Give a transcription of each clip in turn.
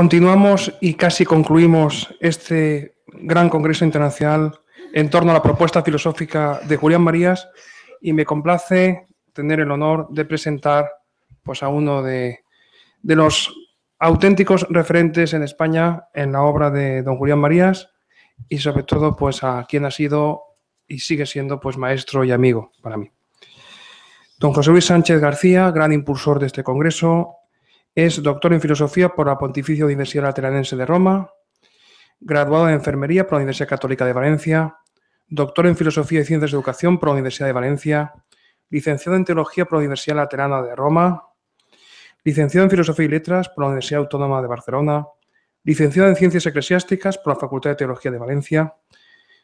Continuamos y casi concluimos este gran Congreso Internacional en torno a la propuesta filosófica de Julián Marías y me complace tener el honor de presentar pues, a uno de, los auténticos referentes en España en la obra de don Julián Marías y sobre todo pues, a quien ha sido y sigue siendo pues, maestro y amigo para mí. Don José Luis Sánchez García, gran impulsor de este Congreso, es doctor en Filosofía por la Pontificia Universidad Lateranense de Roma, graduado en Enfermería por la Universidad Católica de Valencia, doctor en Filosofía y Ciencias de Educación por la Universidad de Valencia, licenciado en Teología por la Universidad Laterana de Roma, licenciado en Filosofía y Letras por la Universidad Autónoma de Barcelona, licenciado en Ciencias Eclesiásticas por la Facultad de Teología de Valencia,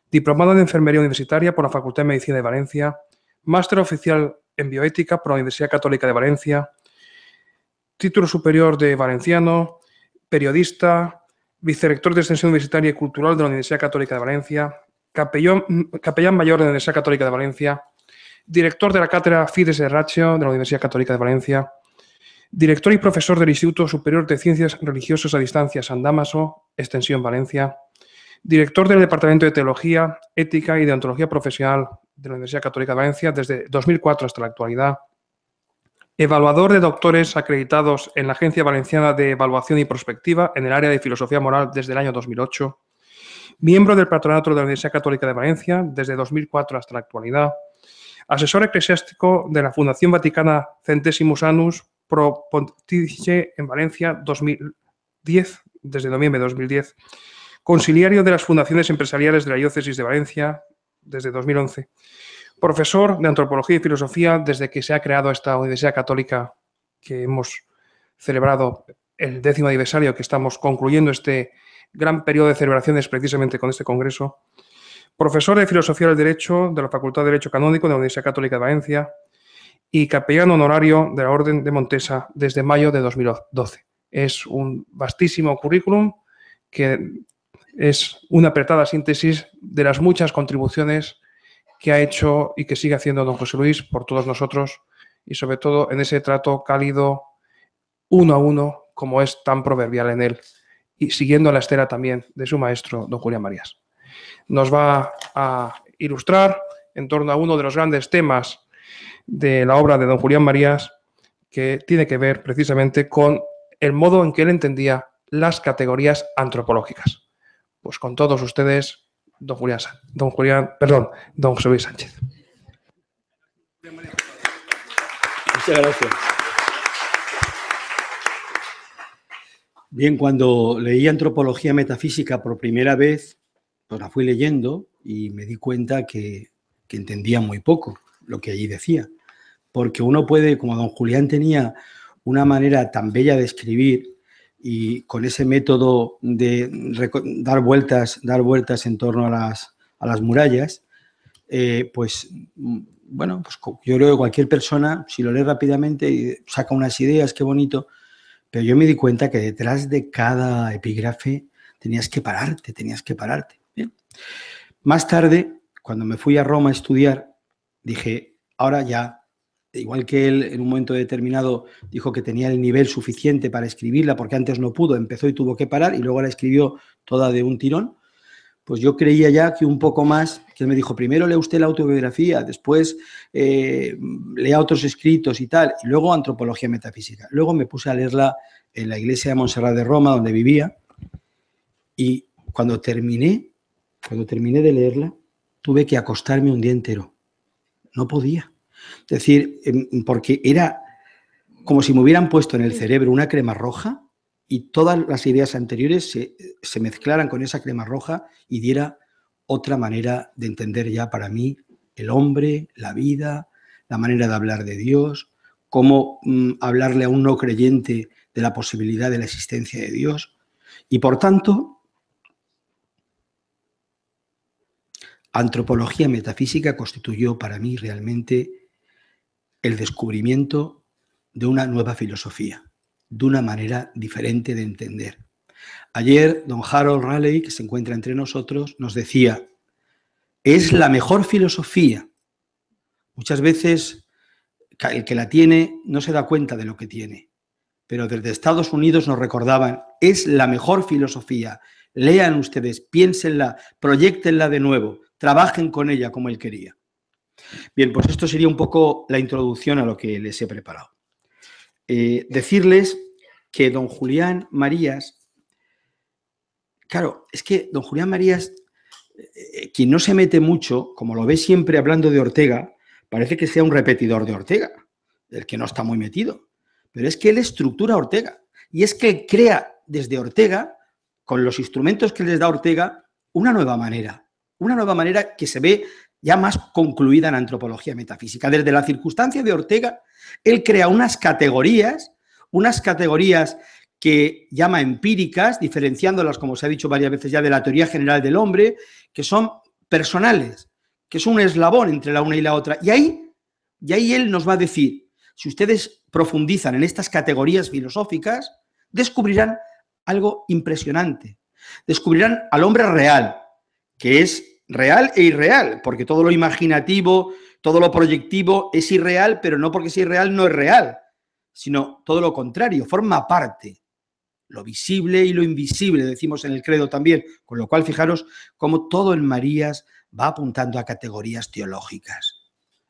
diplomado en Enfermería Universitaria por la Facultad de Medicina de Valencia, máster oficial en Bioética por la Universidad Católica de Valencia, título superior de valenciano, periodista, vicerector de Extensión Universitaria y Cultural de la Universidad Católica de Valencia, capellán mayor de la Universidad Católica de Valencia, director de la cátedra Fides Ratio de la Universidad Católica de Valencia, director y profesor del Instituto Superior de Ciencias Religiosas a Distancia San Damaso, Extensión Valencia, director del Departamento de Teología, Ética y Deontología Profesional de la Universidad Católica de Valencia desde 2004 hasta la actualidad, Evaluador de doctores acreditados en la Agencia Valenciana de Evaluación y Prospectiva en el área de Filosofía Moral desde el año 2008. Miembro del Patronato de la Universidad Católica de Valencia desde 2004 hasta la actualidad. Asesor eclesiástico de la Fundación Vaticana Centesimus Annus Pro en Valencia 2010, desde noviembre de 2010. Conciliario de las Fundaciones Empresariales de la Diócesis de Valencia desde 2011 profesor de antropología y filosofía desde que se ha creado esta Universidad Católica que hemos celebrado el décimo aniversario, que estamos concluyendo este gran periodo de celebraciones precisamente con este Congreso. Profesor de Filosofía del Derecho de la Facultad de Derecho Canónico de la Universidad Católica de Valencia y capellán honorario de la Orden de Montesa desde mayo de 2012. Es un vastísimo currículum que es una apretada síntesis de las muchas contribuciones que ha hecho y que sigue haciendo don José Luis por todos nosotros y sobre todo en ese trato cálido uno a uno como es tan proverbial en él y siguiendo la estela también de su maestro don Julián Marías. Nos va a ilustrar en torno a uno de los grandes temas de la obra de don Julián Marías que tiene que ver precisamente con el modo en que él entendía las categorías antropológicas. Pues con todos ustedes, don Julián, don Julián, perdón, don José Sánchez. Muchas gracias. Bien, cuando leí antropología metafísica por primera vez, pues la fui leyendo y me di cuenta que, que entendía muy poco lo que allí decía. Porque uno puede, como don Julián tenía una manera tan bella de escribir, y con ese método de dar vueltas, dar vueltas en torno a las, a las murallas, eh, pues mm, bueno, pues yo creo que cualquier persona, si lo lee rápidamente, y saca unas ideas, qué bonito, pero yo me di cuenta que detrás de cada epígrafe tenías que pararte, tenías que pararte. Más tarde, cuando me fui a Roma a estudiar, dije, ahora ya este, igual que él en un momento determinado dijo que tenía el nivel suficiente para escribirla, porque antes no pudo, empezó y tuvo que parar y luego la escribió toda de un tirón, pues yo creía ya que un poco más, que él me dijo, primero lea usted la autobiografía, después eh, lea otros escritos y tal, y luego antropología metafísica. Luego me puse a leerla en la iglesia de Montserrat de Roma, donde vivía, y cuando terminé, cuando terminé de leerla, tuve que acostarme un día entero. No podía es decir, em, porque era como si me hubieran puesto en el cerebro una crema roja y todas las ideas anteriores se, mezclaran con esa crema roja y diera otra manera de entender ya para mí el hombre, la vida, la manera de hablar de Dios, cómo mm, hablarle a un no creyente de la posibilidad de la existencia de Dios. Y por tanto, antropología metafísica constituyó para mí realmente el descubrimiento de una nueva filosofía, de una manera diferente de entender. Ayer, don Harold Raleigh, que se encuentra entre nosotros, nos decía, es la mejor filosofía. Muchas veces el que la tiene no se da cuenta de lo que tiene, pero desde Estados Unidos nos recordaban, es la mejor filosofía. Lean ustedes, piénsenla, proyectenla de nuevo, trabajen con ella como él quería. Bien, pues esto sería un poco la introducción a lo que les he preparado. Eh, decirles que don Julián Marías, claro, es que don Julián Marías, eh, eh, quien no se mete mucho, como lo ve siempre hablando de Ortega, parece que sea un repetidor de Ortega, el que no está muy metido. Pero es que él estructura Ortega y es que crea desde Ortega, con los instrumentos que les da Ortega, una nueva manera, una nueva manera que se ve ya más concluida en antropología metafísica. Desde la circunstancia de Ortega, él crea unas categorías, unas categorías que llama empíricas, diferenciándolas, como se ha dicho varias veces ya, de la teoría general del hombre, que son personales, que es un eslabón entre la una y la otra. Y ahí, y ahí él nos va a decir, si ustedes profundizan en estas categorías filosóficas, descubrirán algo impresionante. Descubrirán al hombre real, que es real e irreal, porque todo lo imaginativo, todo lo proyectivo es irreal, pero no porque sea irreal no es real, sino todo lo contrario, forma parte. Lo visible y lo invisible, decimos en el credo también, con lo cual fijaros cómo todo en Marías va apuntando a categorías teológicas.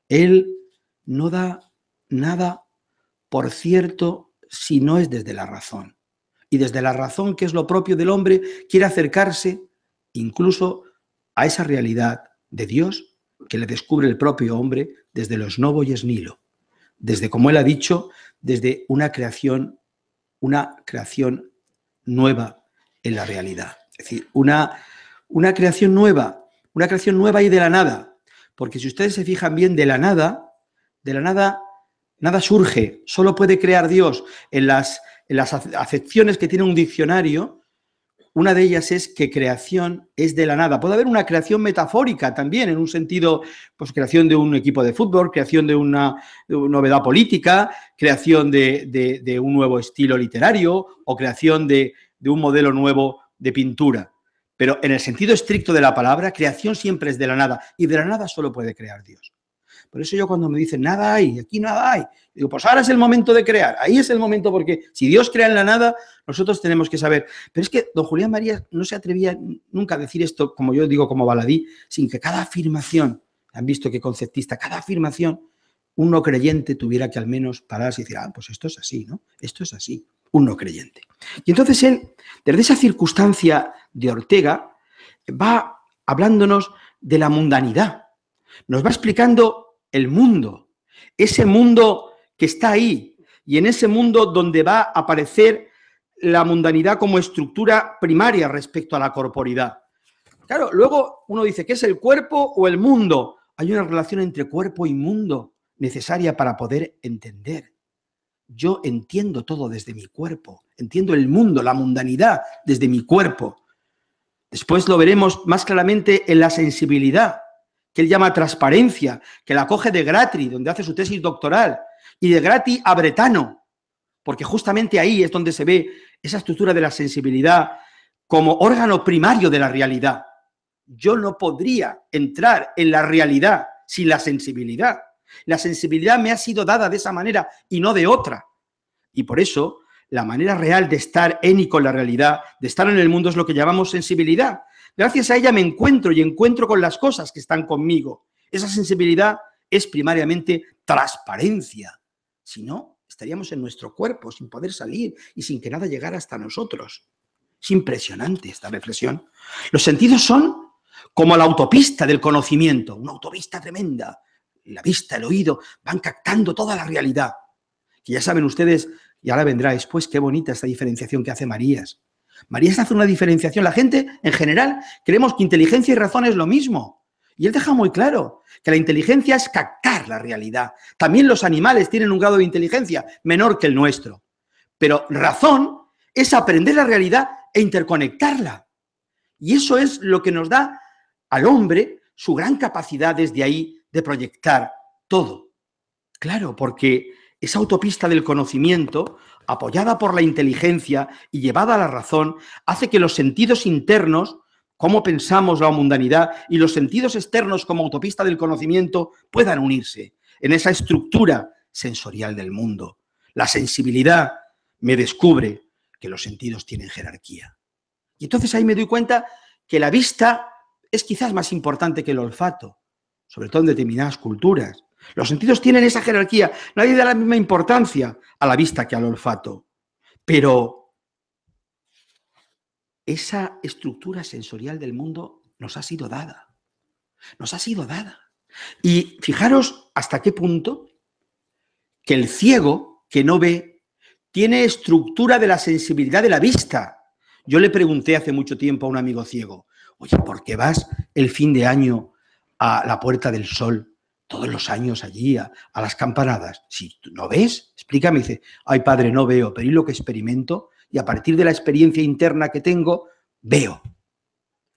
Él no da nada, por cierto, si no es desde la razón. Y desde la razón, que es lo propio del hombre, quiere acercarse incluso a esa realidad de Dios que le descubre el propio hombre desde los no boyes Nilo, desde, como él ha dicho, desde una creación, una creación nueva en la realidad. Es decir, una, una creación nueva, una creación nueva y de la nada. Porque si ustedes se fijan bien, de la nada, de la nada, nada surge, solo puede crear Dios. En las, en las acepciones que tiene un diccionario, una de ellas es que creación es de la nada. Puede haber una creación metafórica también, en un sentido, pues creación de un equipo de fútbol, creación de una, novedad política, creación de, un nuevo estilo literario o creación de, de un modelo nuevo de pintura. Pero en el sentido estricto de la palabra, creación siempre es de la nada y de la nada solo puede crear Dios. Por eso yo cuando me dicen, nada hay, aquí nada hay, digo, pues ahora es el momento de crear, ahí es el momento porque si Dios crea en la nada, nosotros tenemos que saber. Pero es que don Julián María no se atrevía nunca a decir esto, como yo digo, como baladí, sin que cada afirmación, han visto que conceptista, cada afirmación, un no creyente tuviera que al menos pararse y decir, ah, pues esto es así, ¿no? Esto es así, un no creyente. Y entonces él, desde esa circunstancia de Ortega, va hablándonos de la mundanidad. Nos va explicando el mundo, ese mundo que está ahí y en ese mundo donde va a aparecer la mundanidad como estructura primaria respecto a la corporidad. Claro, luego uno dice, ¿qué es el cuerpo o el mundo? Hay una relación entre cuerpo y mundo necesaria para poder entender. Yo entiendo todo desde mi cuerpo, entiendo el mundo, la mundanidad desde mi cuerpo. Después lo veremos más claramente en la sensibilidad, que él llama transparencia, que la coge de Gratri, donde hace su tesis doctoral, y de Grati a Bretano, porque justamente ahí es donde se ve esa estructura de la sensibilidad como órgano primario de la realidad. Yo no podría entrar en la realidad sin la sensibilidad. La sensibilidad me ha sido dada de esa manera y no de otra. Y por eso, la manera real de estar en y con la realidad, de estar en el mundo, es lo que llamamos sensibilidad. Gracias a ella me encuentro y encuentro con las cosas que están conmigo. Esa sensibilidad es primariamente transparencia. Si no, estaríamos en nuestro cuerpo sin poder salir y sin que nada llegara hasta nosotros. Es impresionante esta reflexión. Los sentidos son como la autopista del conocimiento, una autopista tremenda. La vista, el oído, van captando toda la realidad. Que ya saben ustedes, y ahora vendrá después, qué bonita esta diferenciación que hace Marías. María se hace una diferenciación. La gente, en general, creemos que inteligencia y razón es lo mismo. Y él deja muy claro que la inteligencia es captar la realidad. También los animales tienen un grado de inteligencia menor que el nuestro. Pero razón es aprender la realidad e interconectarla. Y eso es lo que nos da al hombre su gran capacidad desde ahí de proyectar todo. Claro, porque esa autopista del conocimiento, apoyada por la inteligencia y llevada a la razón, hace que los sentidos internos, como pensamos la mundanidad, y los sentidos externos como autopista del conocimiento puedan unirse en esa estructura sensorial del mundo. La sensibilidad me descubre que los sentidos tienen jerarquía. Y entonces ahí me doy cuenta que la vista es quizás más importante que el olfato, sobre todo en determinadas culturas. Los sentidos tienen esa jerarquía. Nadie da la misma importancia a la vista que al olfato. Pero esa estructura sensorial del mundo nos ha sido dada. Nos ha sido dada. Y fijaros hasta qué punto que el ciego que no ve tiene estructura de la sensibilidad de la vista. Yo le pregunté hace mucho tiempo a un amigo ciego, oye, ¿por qué vas el fin de año a la Puerta del Sol todos los años allí a, las campanadas. Si no ves, explícame, dice, ay padre, no veo, pero y lo que experimento, y a partir de la experiencia interna que tengo, veo.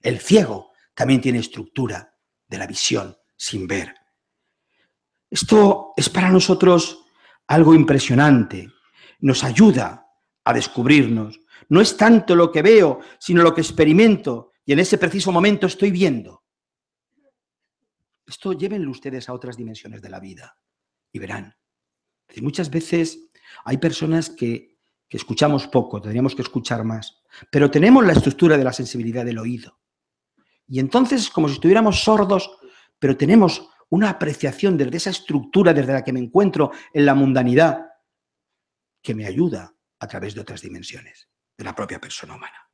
El ciego también tiene estructura de la visión sin ver. Esto es para nosotros algo impresionante, nos ayuda a descubrirnos. No es tanto lo que veo, sino lo que experimento y en ese preciso momento estoy viendo. Esto llévenlo ustedes a otras dimensiones de la vida y verán. muchas veces hay personas que, que escuchamos poco, tendríamos que escuchar más, pero tenemos la estructura de la sensibilidad del oído. Y entonces, como si estuviéramos sordos, pero tenemos una apreciación desde esa estructura desde la que me encuentro en la mundanidad que me ayuda a través de otras dimensiones de la propia persona humana.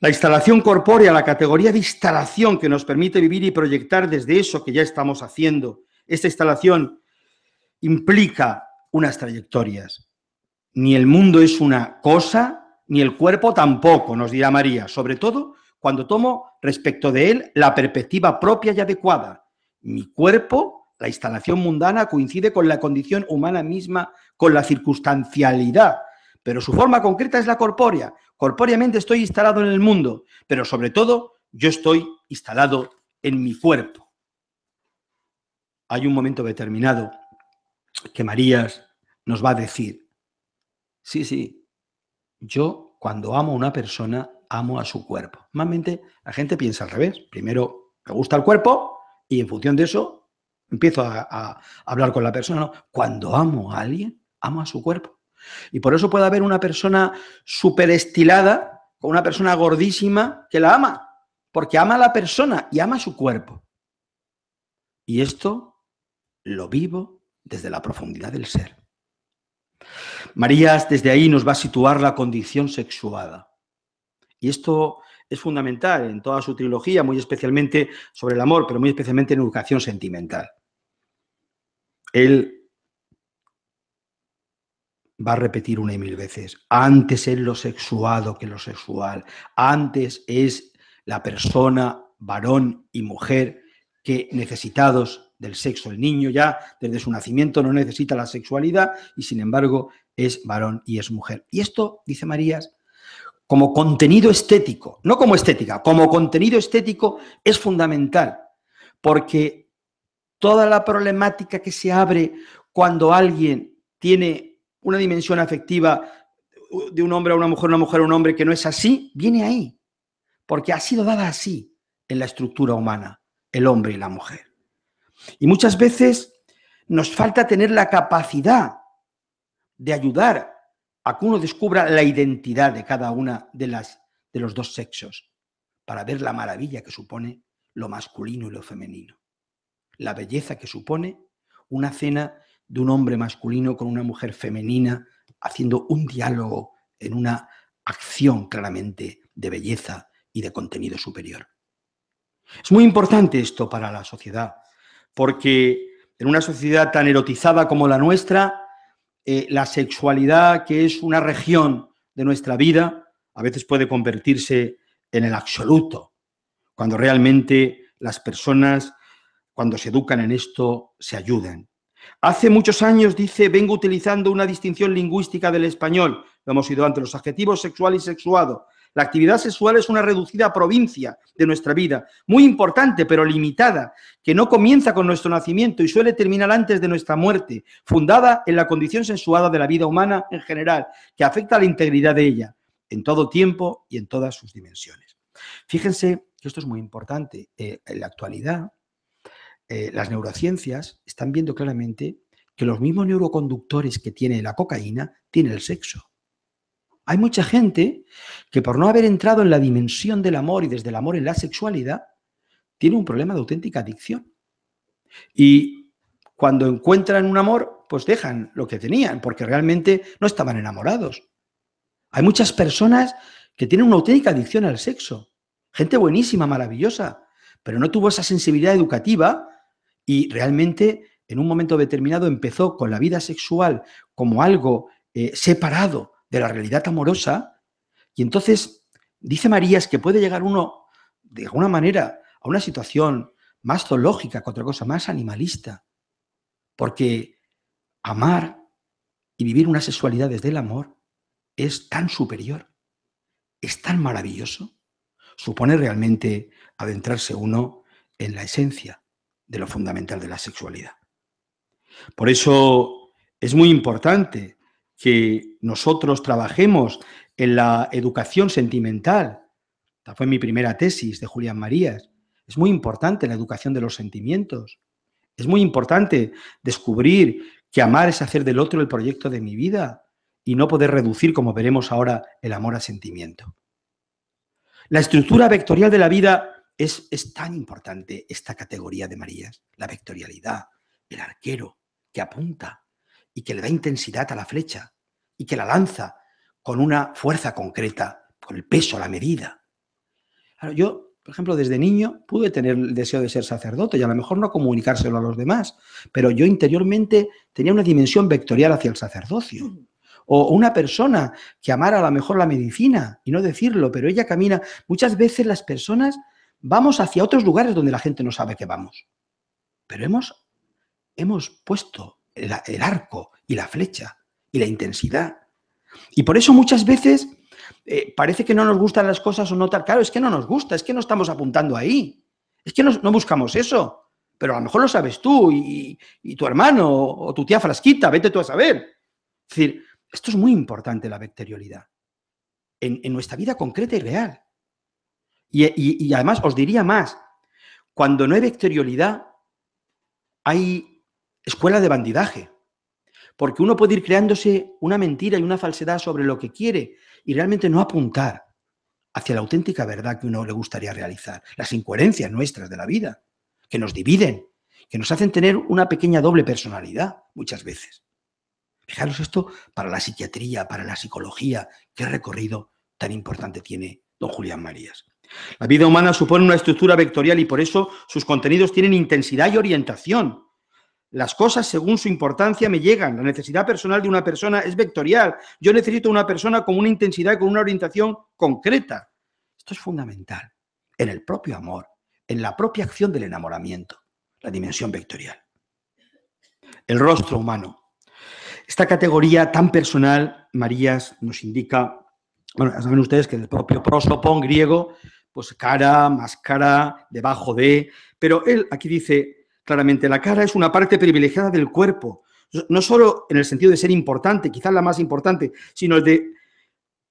La instalación corpórea, la categoría de instalación que nos permite vivir y proyectar desde eso que ya estamos haciendo. Esta instalación implica unas trayectorias. Ni el mundo es una cosa, ni el cuerpo tampoco, nos dirá María, sobre todo cuando tomo respecto de él la perspectiva propia y adecuada. Mi cuerpo, la instalación mundana, coincide con la condición humana misma, con la circunstancialidad pero su forma concreta es la corpórea. Corpóreamente estoy instalado en el mundo, pero sobre todo yo estoy instalado en mi cuerpo. Hay un momento determinado que Marías nos va a decir, sí, sí, yo cuando amo a una persona, amo a su cuerpo. Normalmente la gente piensa al revés. Primero me gusta el cuerpo y en función de eso empiezo a, hablar con la persona. cuando amo a alguien, amo a su cuerpo. Y por eso puede haber una persona superestilada con una persona gordísima que la ama, porque ama a la persona y ama su cuerpo. Y esto lo vivo desde la profundidad del ser. Marías desde ahí nos va a situar la condición sexuada. Y esto es fundamental en toda su trilogía, muy especialmente sobre el amor, pero muy especialmente en educación sentimental. Él va a repetir una y mil veces. Antes es lo sexuado que lo sexual. Antes es la persona, varón y mujer, que necesitados del sexo. El niño ya desde su nacimiento no necesita la sexualidad y sin embargo es varón y es mujer. Y esto, dice Marías, como contenido estético, no como estética, como contenido estético es fundamental, porque toda la problemática que se abre cuando alguien tiene una dimensión afectiva de un hombre a una mujer, una mujer a un hombre que no es así, viene ahí, porque ha sido dada así en la estructura humana, el hombre y la mujer. Y muchas veces nos falta tener la capacidad de ayudar a que uno descubra la identidad de cada una de las de los dos sexos para ver la maravilla que supone lo masculino y lo femenino. La belleza que supone una cena de un hombre masculino con una mujer femenina, haciendo un diálogo en una acción claramente de belleza y de contenido superior. Es muy importante esto para la sociedad, porque en una sociedad tan erotizada como la nuestra, eh, la sexualidad, que es una región de nuestra vida, a veces puede convertirse en el absoluto, cuando realmente las personas, cuando se educan en esto, se ayudan. Hace muchos años, dice, vengo utilizando una distinción lingüística del español. Lo hemos ido ante los adjetivos sexual y sexuado. La actividad sexual es una reducida provincia de nuestra vida, muy importante pero limitada, que no comienza con nuestro nacimiento y suele terminar antes de nuestra muerte, fundada en la condición sensuada de la vida humana en general, que afecta a la integridad de ella, en todo tiempo y en todas sus dimensiones. Fíjense que esto es muy importante. Eh, en la actualidad, eh, las neurociencias están viendo claramente que los mismos neuroconductores que tiene la cocaína tiene el sexo. Hay mucha gente que por no haber entrado en la dimensión del amor y desde el amor en la sexualidad, tiene un problema de auténtica adicción. Y cuando encuentran un amor, pues dejan lo que tenían, porque realmente no estaban enamorados. Hay muchas personas que tienen una auténtica adicción al sexo. Gente buenísima, maravillosa, pero no tuvo esa sensibilidad educativa y realmente, en un momento determinado, empezó con la vida sexual como algo eh, separado de la realidad amorosa. Y entonces, dice Marías que puede llegar uno, de alguna manera, a una situación más zoológica que otra cosa, más animalista. Porque amar y vivir una sexualidad desde el amor es tan superior, es tan maravilloso, supone realmente adentrarse uno en la esencia de lo fundamental de la sexualidad. Por eso es muy importante que nosotros trabajemos en la educación sentimental. Esta fue mi primera tesis de Julián Marías. Es muy importante la educación de los sentimientos. Es muy importante descubrir que amar es hacer del otro el proyecto de mi vida y no poder reducir, como veremos ahora, el amor a sentimiento. La estructura vectorial de la vida es, tan importante esta categoría de Marías, la vectorialidad, el arquero que apunta y que le da intensidad a la flecha y que la lanza con una fuerza concreta, con el peso, la medida. yo, por ejemplo, desde niño pude tener el deseo de ser sacerdote y a lo mejor no comunicárselo a los demás, pero yo interiormente tenía una dimensión vectorial hacia el sacerdocio. O una persona que amara a lo mejor la medicina y no decirlo, pero ella camina. Muchas veces las personas vamos hacia otros lugares donde la gente no sabe que vamos. Pero hemos, hemos puesto el, arco y la flecha y la intensidad. Y por eso muchas veces eh, parece que no nos gustan las cosas o no tal. Claro, es que no nos gusta, es que no estamos apuntando ahí. Es que no, buscamos eso. Pero a lo mejor lo sabes tú y, tu hermano o tu tía frasquita, vete tú a saber. Es decir, esto es muy importante, la vectorialidad, en nuestra vida concreta y real. Y, además os diría más, cuando no hay vectorialidad, hay escuela de bandidaje. Porque uno puede ir creándose una mentira y una falsedad sobre lo que quiere y realmente no apuntar hacia la auténtica verdad que uno le gustaría realizar. Las incoherencias nuestras de la vida, que nos dividen, que nos hacen tener una pequeña doble personalidad muchas veces. Fijaros esto para la psiquiatría, para la psicología, qué recorrido tan importante tiene don Julián Marías. La vida humana supone una estructura vectorial y por eso sus contenidos tienen intensidad y orientación. Las cosas según su importancia me llegan. La necesidad personal de una persona es vectorial. Yo necesito una persona con una intensidad y con una orientación concreta. Esto es fundamental en el propio amor, en la propia acción del enamoramiento, la dimensión vectorial. El rostro humano. Esta categoría tan personal, Marías nos indica, bueno, saben ustedes que el propio prosopón griego pues cara, más cara, debajo de, pero él aquí dice claramente, la cara es una parte privilegiada del cuerpo, no solo en el sentido de ser importante, quizás la más importante, sino el de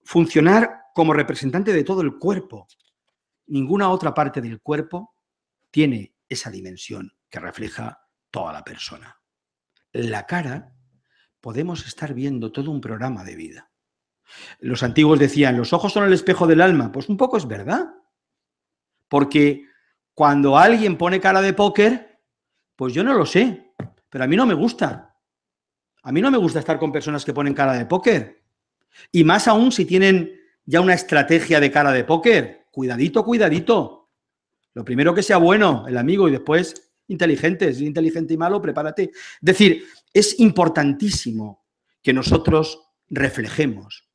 funcionar como representante de todo el cuerpo. Ninguna otra parte del cuerpo tiene esa dimensión que refleja toda la persona. La cara podemos estar viendo todo un programa de vida. Los antiguos decían, los ojos son el espejo del alma. Pues un poco es verdad. Porque cuando alguien pone cara de póker, pues yo no lo sé, pero a mí no me gusta. A mí no me gusta estar con personas que ponen cara de póker. Y más aún si tienen ya una estrategia de cara de póker. Cuidadito, cuidadito. Lo primero que sea bueno, el amigo, y después inteligente. Si es inteligente y malo, prepárate. Es decir, es importantísimo que nosotros reflejemos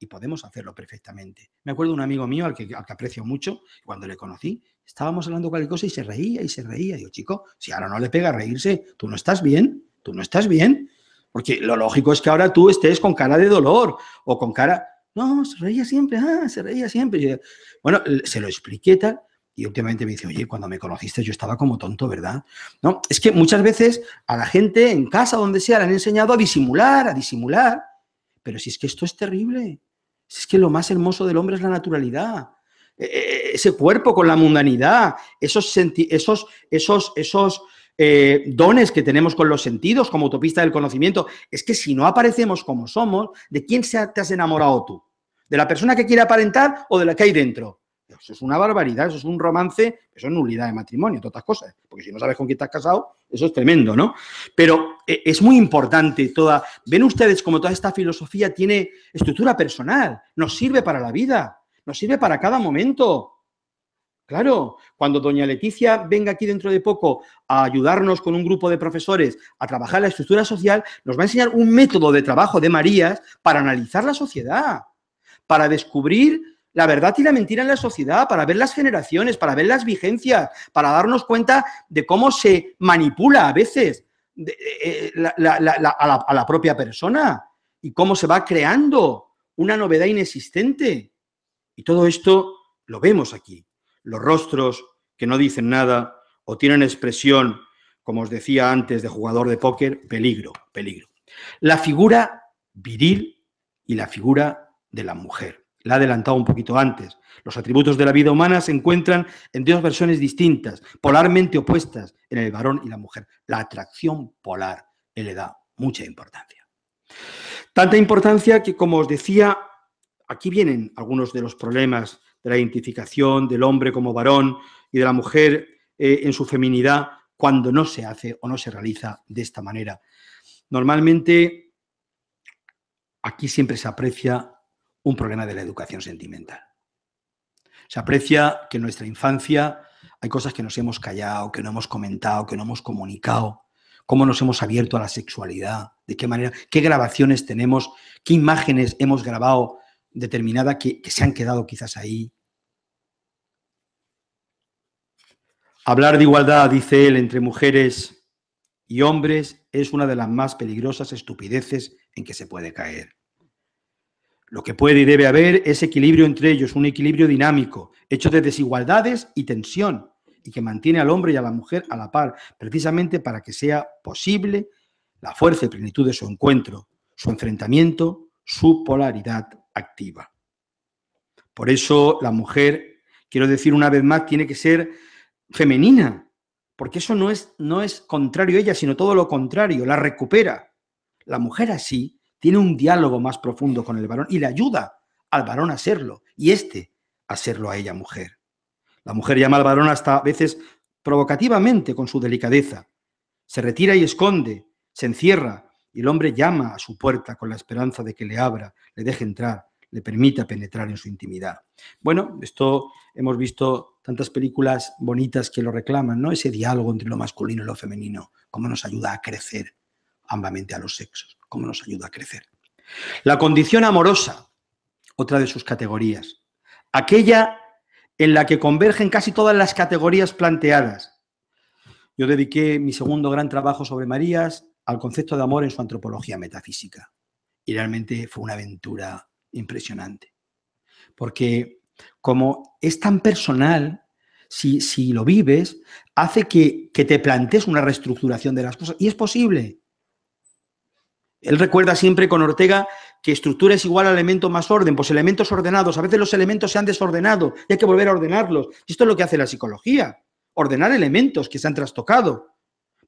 y podemos hacerlo perfectamente. Me acuerdo de un amigo mío al que, aprecio mucho, cuando le conocí, estábamos hablando cualquier cosa y se reía y se reía. yo, chico, si ahora no le pega reírse, tú no estás bien, tú no estás bien. Porque lo lógico es que ahora tú estés con cara de dolor o con cara... No, se reía siempre, ah, se reía siempre. bueno, se lo expliqué tal. Y últimamente me dice, oye, cuando me conociste yo estaba como tonto, ¿verdad? No, es que muchas veces a la gente en casa, donde sea, le han enseñado a disimular, a disimular. Pero si es que esto es terrible, es que lo más hermoso del hombre es la naturalidad, e, e, e, ese cuerpo con la mundanidad, esos, esos, esos, esos eh, dones que tenemos con los sentidos como autopista del conocimiento. Es que si no aparecemos como somos, ¿de quién te has enamorado tú? ¿De la persona que quiere aparentar o de la que hay dentro? Eso es una barbaridad, eso es un romance, eso es nulidad de matrimonio, todas cosas. Porque si no sabes con quién estás casado, eso es tremendo, ¿no? Pero eh, es muy importante toda. Ven ustedes como toda esta filosofía tiene estructura personal, nos sirve para la vida, nos sirve para cada momento. Claro, cuando doña Leticia venga aquí dentro de poco a ayudarnos con un grupo de profesores a trabajar la estructura social, nos va a enseñar un método de trabajo de Marías para analizar la sociedad, para descubrir la verdad y la mentira en la sociedad, para ver las generaciones, para ver las vigencias, para darnos cuenta de cómo se manipula a veces eh, eh, a, a la propia persona y cómo se va creando una novedad inexistente. Y todo esto lo vemos aquí. Los rostros que no dicen nada o tienen expresión, como os decía antes, de jugador de póker, peligro, peligro. La figura viril y la figura de la mujer la he adelantado un poquito antes. Los atributos de la vida humana se encuentran en dos versiones distintas, polarmente opuestas, en el varón y la mujer. La atracción polar le da mucha importancia. Tanta importancia que, como os decía, aquí vienen algunos de los problemas de la identificación del hombre como varón y de la mujer eh, en su feminidad cuando no se hace o no se realiza de esta manera. Normalmente aquí siempre se aprecia un problema de la educación sentimental. Se aprecia que en nuestra infancia hay cosas que nos hemos callado, que no hemos comentado, que no hemos comunicado, cómo nos hemos abierto a la sexualidad, de qué manera, qué grabaciones tenemos, qué imágenes hemos grabado determinada que, que se han quedado quizás ahí. Hablar de igualdad, dice él, entre mujeres y hombres es una de las más peligrosas estupideces en que se puede caer. Lo que puede y debe haber es equilibrio entre ellos, un equilibrio dinámico, hecho de desigualdades y tensión, y que mantiene al hombre y a la mujer a la par, precisamente para que sea posible la fuerza y plenitud de su encuentro, su enfrentamiento, su polaridad activa. Por eso la mujer, quiero decir una vez más, tiene que ser femenina, porque eso no es, no es contrario a ella, sino todo lo contrario, la recupera. La mujer así tiene un diálogo más profundo con el varón y le ayuda al varón a serlo y este a serlo a ella mujer. La mujer llama al varón hasta a veces provocativamente con su delicadeza. Se retira y esconde, se encierra y el hombre llama a su puerta con la esperanza de que le abra, le deje entrar, le permita penetrar en su intimidad. Bueno, esto hemos visto tantas películas bonitas que lo reclaman, ¿no? Ese diálogo entre lo masculino y lo femenino, cómo nos ayuda a crecer ambamente a los sexos, como nos ayuda a crecer. La condición amorosa, otra de sus categorías, aquella en la que convergen casi todas las categorías planteadas. Yo dediqué mi segundo gran trabajo sobre Marías al concepto de amor en su antropología metafísica. Y realmente fue una aventura impresionante. Porque como es tan personal, si, si lo vives, hace que, que te plantees una reestructuración de las cosas. Y es posible, él recuerda siempre con Ortega que estructura es igual a elemento más orden, pues elementos ordenados. A veces los elementos se han desordenado y hay que volver a ordenarlos. Y esto es lo que hace la psicología, ordenar elementos que se han trastocado.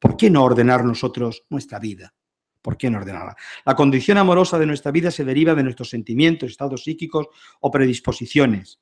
¿Por qué no ordenar nosotros nuestra vida? ¿Por qué no ordenarla? La condición amorosa de nuestra vida se deriva de nuestros sentimientos, estados psíquicos o predisposiciones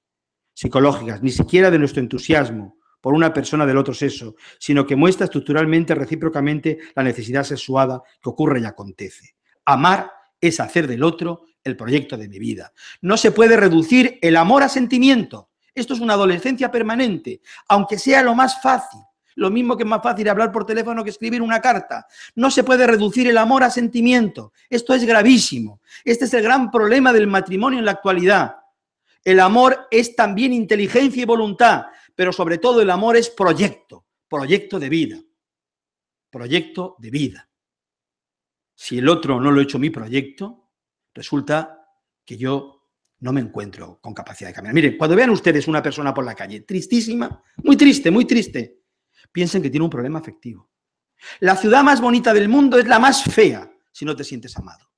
psicológicas, ni siquiera de nuestro entusiasmo por una persona del otro sexo, sino que muestra estructuralmente, recíprocamente, la necesidad sexuada que ocurre y acontece. Amar es hacer del otro el proyecto de mi vida. No se puede reducir el amor a sentimiento. Esto es una adolescencia permanente, aunque sea lo más fácil. Lo mismo que es más fácil hablar por teléfono que escribir una carta. No se puede reducir el amor a sentimiento. Esto es gravísimo. Este es el gran problema del matrimonio en la actualidad. El amor es también inteligencia y voluntad, pero sobre todo el amor es proyecto, proyecto de vida. Proyecto de vida si el otro no lo ha hecho mi proyecto, resulta que yo no me encuentro con capacidad de caminar. Miren, cuando vean ustedes una persona por la calle tristísima, muy triste, muy triste, piensen que tiene un problema afectivo. La ciudad más bonita del mundo es la más fea si no te sientes amado.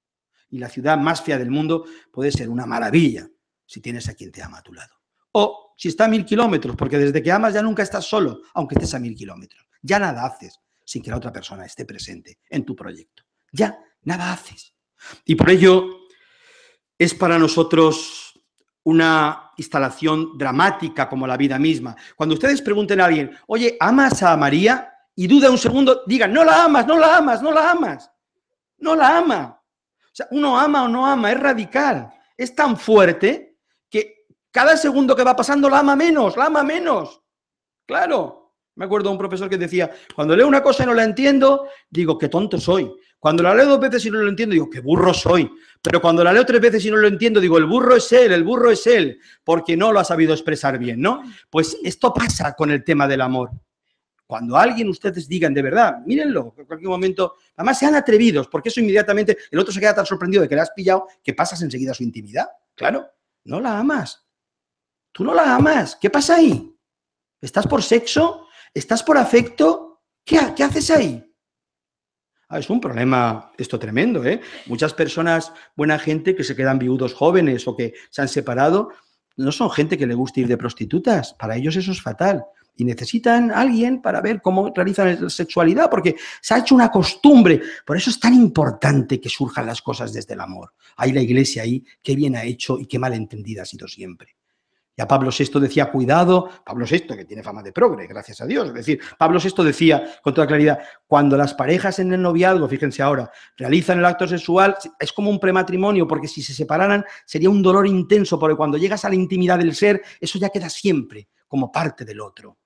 Y la ciudad más fea del mundo puede ser una maravilla si tienes a quien te ama a tu lado. O si está a mil kilómetros, porque desde que amas ya nunca estás solo, aunque estés a mil kilómetros. Ya nada haces sin que la otra persona esté presente en tu proyecto ya nada haces. Y por ello es para nosotros una instalación dramática como la vida misma. Cuando ustedes pregunten a alguien, oye, ¿amas a María? Y duda un segundo, digan, no la amas, no la amas, no la amas, no la ama. O sea, uno ama o no ama, es radical, es tan fuerte que cada segundo que va pasando la ama menos, la ama menos. Claro, me acuerdo de un profesor que decía, cuando leo una cosa y no la entiendo, digo, qué tonto soy, cuando la leo dos veces y no lo entiendo, digo, qué burro soy. Pero cuando la leo tres veces y no lo entiendo, digo, el burro es él, el burro es él, porque no lo ha sabido expresar bien, ¿no? Pues esto pasa con el tema del amor. Cuando alguien ustedes digan de verdad, mírenlo, en cualquier momento, además sean atrevidos, porque eso inmediatamente, el otro se queda tan sorprendido de que le has pillado que pasas enseguida a su intimidad. Claro, no la amas. Tú no la amas. ¿Qué pasa ahí? ¿Estás por sexo? ¿Estás por afecto? qué haces ahí? Ah, es un problema esto tremendo, ¿eh? Muchas personas, buena gente, que se quedan viudos jóvenes o que se han separado, no son gente que le guste ir de prostitutas. Para ellos eso es fatal. Y necesitan a alguien para ver cómo realizan la sexualidad, porque se ha hecho una costumbre. Por eso es tan importante que surjan las cosas desde el amor. Ahí la iglesia, ahí, qué bien ha hecho y qué mal entendida ha sido siempre. Ya Pablo VI decía, cuidado, Pablo VI, que tiene fama de progre, gracias a Dios. Es decir, Pablo VI decía con toda claridad, cuando las parejas en el noviazgo, fíjense ahora, realizan el acto sexual, es como un prematrimonio, porque si se separaran sería un dolor intenso, porque cuando llegas a la intimidad del ser, eso ya queda siempre como parte del otro.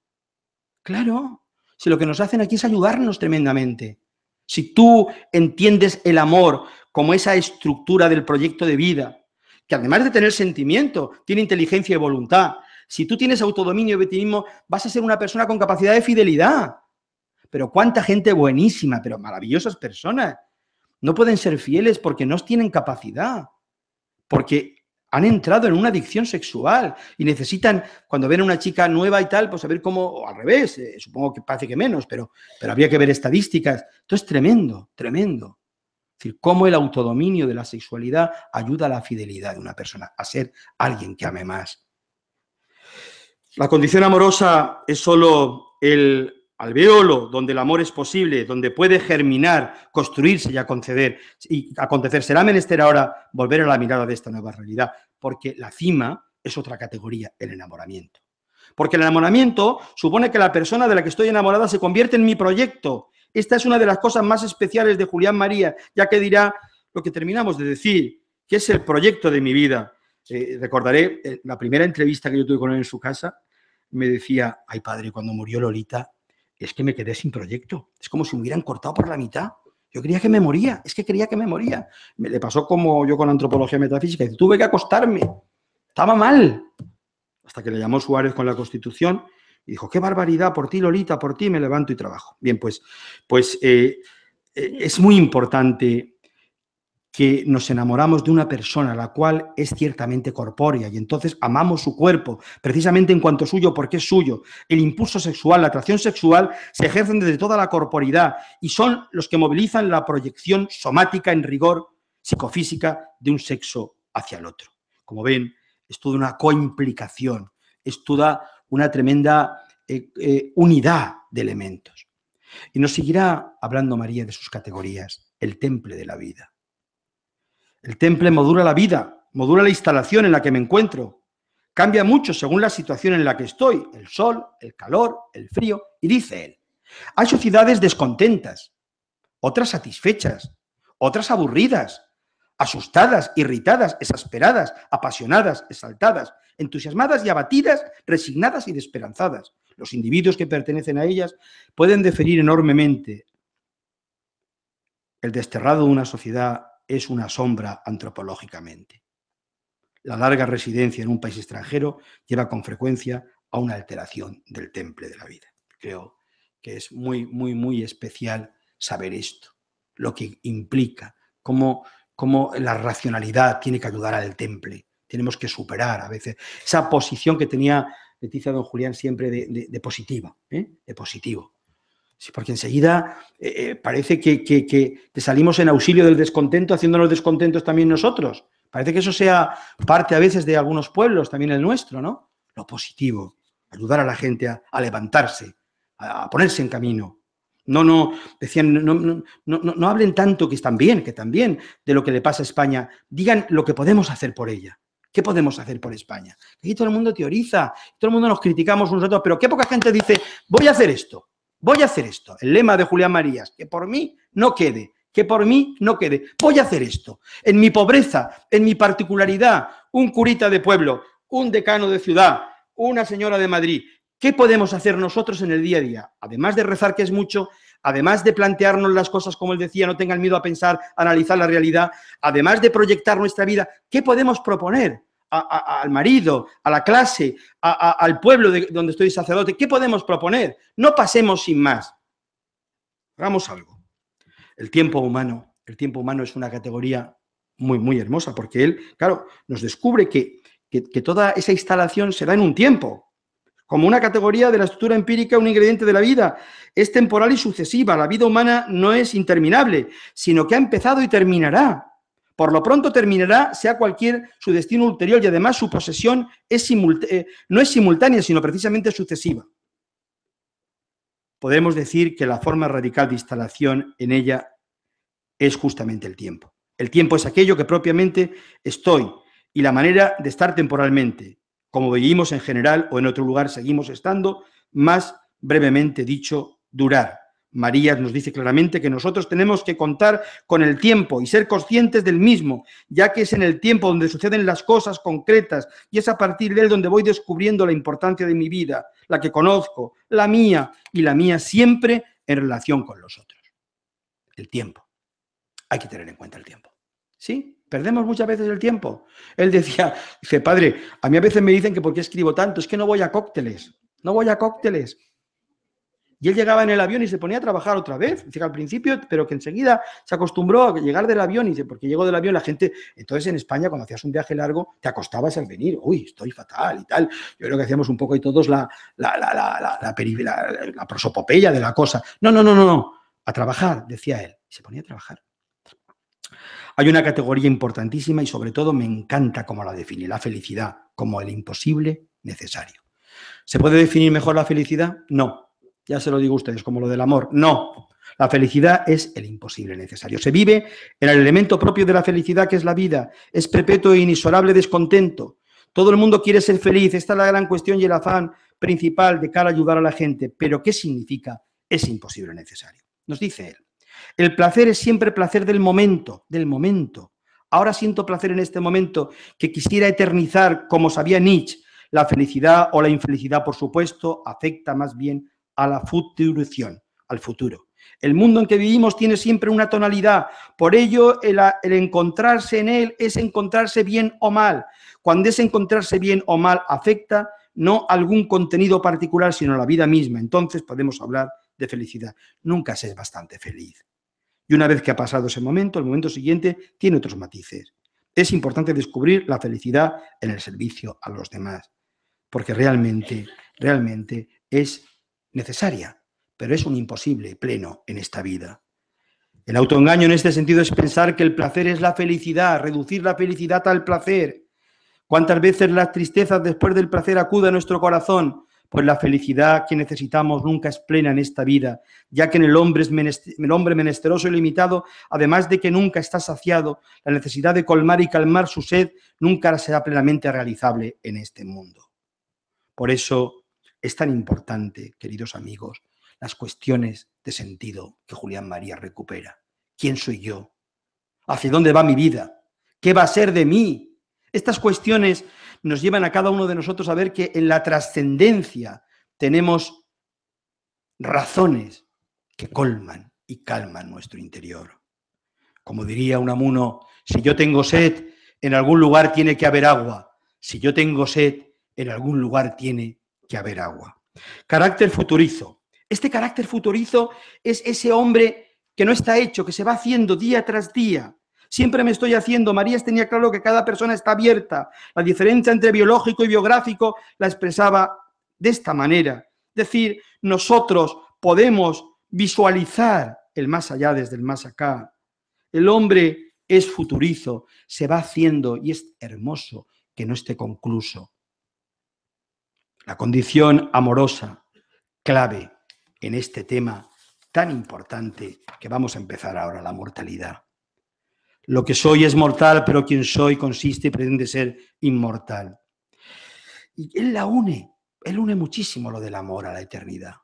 Claro, si lo que nos hacen aquí es ayudarnos tremendamente. Si tú entiendes el amor como esa estructura del proyecto de vida, que además de tener sentimiento, tiene inteligencia y voluntad. Si tú tienes autodominio y optimismo, vas a ser una persona con capacidad de fidelidad. Pero cuánta gente buenísima, pero maravillosas personas. No pueden ser fieles porque no tienen capacidad, porque han entrado en una adicción sexual y necesitan, cuando ven a una chica nueva y tal, pues a ver cómo, o al revés, eh, supongo que parece que menos, pero, pero habría que ver estadísticas. Esto es tremendo, tremendo. Es decir, cómo el autodominio de la sexualidad ayuda a la fidelidad de una persona, a ser alguien que ame más. La condición amorosa es solo el alveolo donde el amor es posible, donde puede germinar, construirse y, conceder, y acontecer. Será menester ahora volver a la mirada de esta nueva realidad, porque la cima es otra categoría, el enamoramiento. Porque el enamoramiento supone que la persona de la que estoy enamorada se convierte en mi proyecto, esta es una de las cosas más especiales de Julián María, ya que dirá lo que terminamos de decir, que es el proyecto de mi vida. Eh, recordaré eh, la primera entrevista que yo tuve con él en su casa, me decía, ay padre, cuando murió Lolita, es que me quedé sin proyecto, es como si me hubieran cortado por la mitad. Yo creía que me moría, es que creía que me moría. Me le pasó como yo con antropología metafísica, y tuve que acostarme, estaba mal. Hasta que le llamó Suárez con la Constitución y dijo, qué barbaridad, por ti Lolita, por ti me levanto y trabajo. Bien, pues, pues eh, eh, es muy importante que nos enamoramos de una persona, la cual es ciertamente corpórea, y entonces amamos su cuerpo, precisamente en cuanto suyo, porque es suyo. El impulso sexual, la atracción sexual, se ejercen desde toda la corporidad y son los que movilizan la proyección somática en rigor psicofísica de un sexo hacia el otro. Como ven, es toda una coimplicación, es toda una tremenda eh, eh, unidad de elementos. Y nos seguirá hablando María de sus categorías, el temple de la vida. El temple modula la vida, modula la instalación en la que me encuentro. Cambia mucho según la situación en la que estoy, el sol, el calor, el frío, y dice él. Hay sociedades descontentas, otras satisfechas, otras aburridas, asustadas, irritadas, exasperadas, apasionadas, exaltadas, entusiasmadas y abatidas, resignadas y desesperanzadas. Los individuos que pertenecen a ellas pueden diferir enormemente. El desterrado de una sociedad es una sombra antropológicamente. La larga residencia en un país extranjero lleva con frecuencia a una alteración del temple de la vida. Creo que es muy, muy, muy especial saber esto, lo que implica, cómo cómo la racionalidad tiene que ayudar al temple. Tenemos que superar a veces esa posición que tenía Leticia Don Julián siempre de, positiva, ¿eh? de positivo. Sí, porque enseguida eh, eh, parece que, salimos en auxilio del descontento, haciéndonos descontentos también nosotros. Parece que eso sea parte a veces de algunos pueblos, también el nuestro, ¿no? Lo positivo, ayudar a la gente a, levantarse, a, ponerse en camino, no, no, decían, no, no, no, hablen tanto que están bien, que también de lo que le pasa a España. Digan lo que podemos hacer por ella. ¿Qué podemos hacer por España? Aquí todo el mundo teoriza, todo el mundo nos criticamos unos otros, pero qué poca gente dice, voy a hacer esto, voy a hacer esto. El lema de Julián Marías, que por mí no quede, que por mí no quede. Voy a hacer esto. En mi pobreza, en mi particularidad, un curita de pueblo, un decano de ciudad, una señora de Madrid, ¿Qué podemos hacer nosotros en el día a día? Además de rezar, que es mucho, además de plantearnos las cosas, como él decía, no tengan miedo a pensar, analizar la realidad, además de proyectar nuestra vida, ¿qué podemos proponer al marido, a la clase, al pueblo de, donde estoy sacerdote? ¿Qué podemos proponer? No pasemos sin más. Hagamos algo. El tiempo humano, el tiempo humano es una categoría muy, muy hermosa, porque él, claro, nos descubre que, que toda esa instalación se da en un tiempo, como una categoría de la estructura empírica, un ingrediente de la vida. Es temporal y sucesiva. La vida humana no es interminable, sino que ha empezado y terminará. Por lo pronto terminará, sea cualquier su destino ulterior, y además su posesión eh, no es simultánea, sino precisamente sucesiva. Podemos decir que la forma radical de instalación en ella es justamente el tiempo. El tiempo es aquello que propiamente estoy y la manera de estar temporalmente, como vivimos en general o en otro lugar seguimos estando, más brevemente dicho, durar. Marías nos dice claramente que nosotros tenemos que contar con el tiempo y ser conscientes del mismo, ya que es en el tiempo donde suceden las cosas concretas y es a partir de él donde voy descubriendo la importancia de mi vida, la que conozco, la mía y la mía siempre en relación con los otros. El tiempo. Hay que tener en cuenta el tiempo. ¿Sí? Perdemos muchas veces el tiempo. Él decía, dice, padre, a mí a veces me dicen que por qué escribo tanto, es que no voy a cócteles, no voy a cócteles. Y él llegaba en el avión y se ponía a trabajar otra vez. al principio, pero que enseguida se acostumbró a llegar del avión y dice, porque llegó del avión la gente, entonces en España cuando hacías un viaje largo te acostabas al venir, uy, estoy fatal y tal. Yo creo que hacíamos un poco y todos la, la, la, la prosopopeya de la cosa. No, no, no, no, no, a trabajar, decía él. Y se ponía a trabajar. Hay una categoría importantísima y sobre todo me encanta cómo la define, la felicidad, como el imposible necesario. ¿Se puede definir mejor la felicidad? No. Ya se lo digo a ustedes, como lo del amor. No. La felicidad es el imposible necesario. Se vive en el elemento propio de la felicidad que es la vida. Es perpetuo e inexorable descontento. Todo el mundo quiere ser feliz. Esta es la gran cuestión y el afán principal de cara a ayudar a la gente. Pero ¿qué significa? Es imposible necesario. Nos dice él. El placer es siempre placer del momento, del momento. Ahora siento placer en este momento que quisiera eternizar, como sabía Nietzsche, la felicidad o la infelicidad, por supuesto, afecta más bien a la futuración, al futuro. El mundo en que vivimos tiene siempre una tonalidad, por ello el, encontrarse en él es encontrarse bien o mal. Cuando es encontrarse bien o mal afecta no algún contenido particular, sino la vida misma, entonces podemos hablar de felicidad. Nunca se es bastante feliz. Y una vez que ha pasado ese momento, el momento siguiente tiene otros matices. Es importante descubrir la felicidad en el servicio a los demás, porque realmente, realmente es necesaria, pero es un imposible pleno en esta vida. El autoengaño en este sentido es pensar que el placer es la felicidad, reducir la felicidad al placer. ¿Cuántas veces las tristezas después del placer acude a nuestro corazón pues la felicidad que necesitamos nunca es plena en esta vida, ya que en el hombre, es el hombre menesteroso y limitado, además de que nunca está saciado, la necesidad de colmar y calmar su sed nunca será plenamente realizable en este mundo. Por eso es tan importante, queridos amigos, las cuestiones de sentido que Julián María recupera. ¿Quién soy yo? ¿Hacia dónde va mi vida? ¿Qué va a ser de mí? Estas cuestiones nos llevan a cada uno de nosotros a ver que en la trascendencia tenemos razones que colman y calman nuestro interior. Como diría un amuno, si yo tengo sed, en algún lugar tiene que haber agua. Si yo tengo sed, en algún lugar tiene que haber agua. Carácter futurizo. Este carácter futurizo es ese hombre que no está hecho, que se va haciendo día tras día, Siempre me estoy haciendo. Marías tenía claro que cada persona está abierta. La diferencia entre biológico y biográfico la expresaba de esta manera. Es decir, nosotros podemos visualizar el más allá desde el más acá. El hombre es futurizo, se va haciendo y es hermoso que no esté concluso. La condición amorosa, clave en este tema tan importante que vamos a empezar ahora, la mortalidad. Lo que soy es mortal, pero quien soy consiste y pretende ser inmortal. Y él la une, él une muchísimo lo del amor a la eternidad.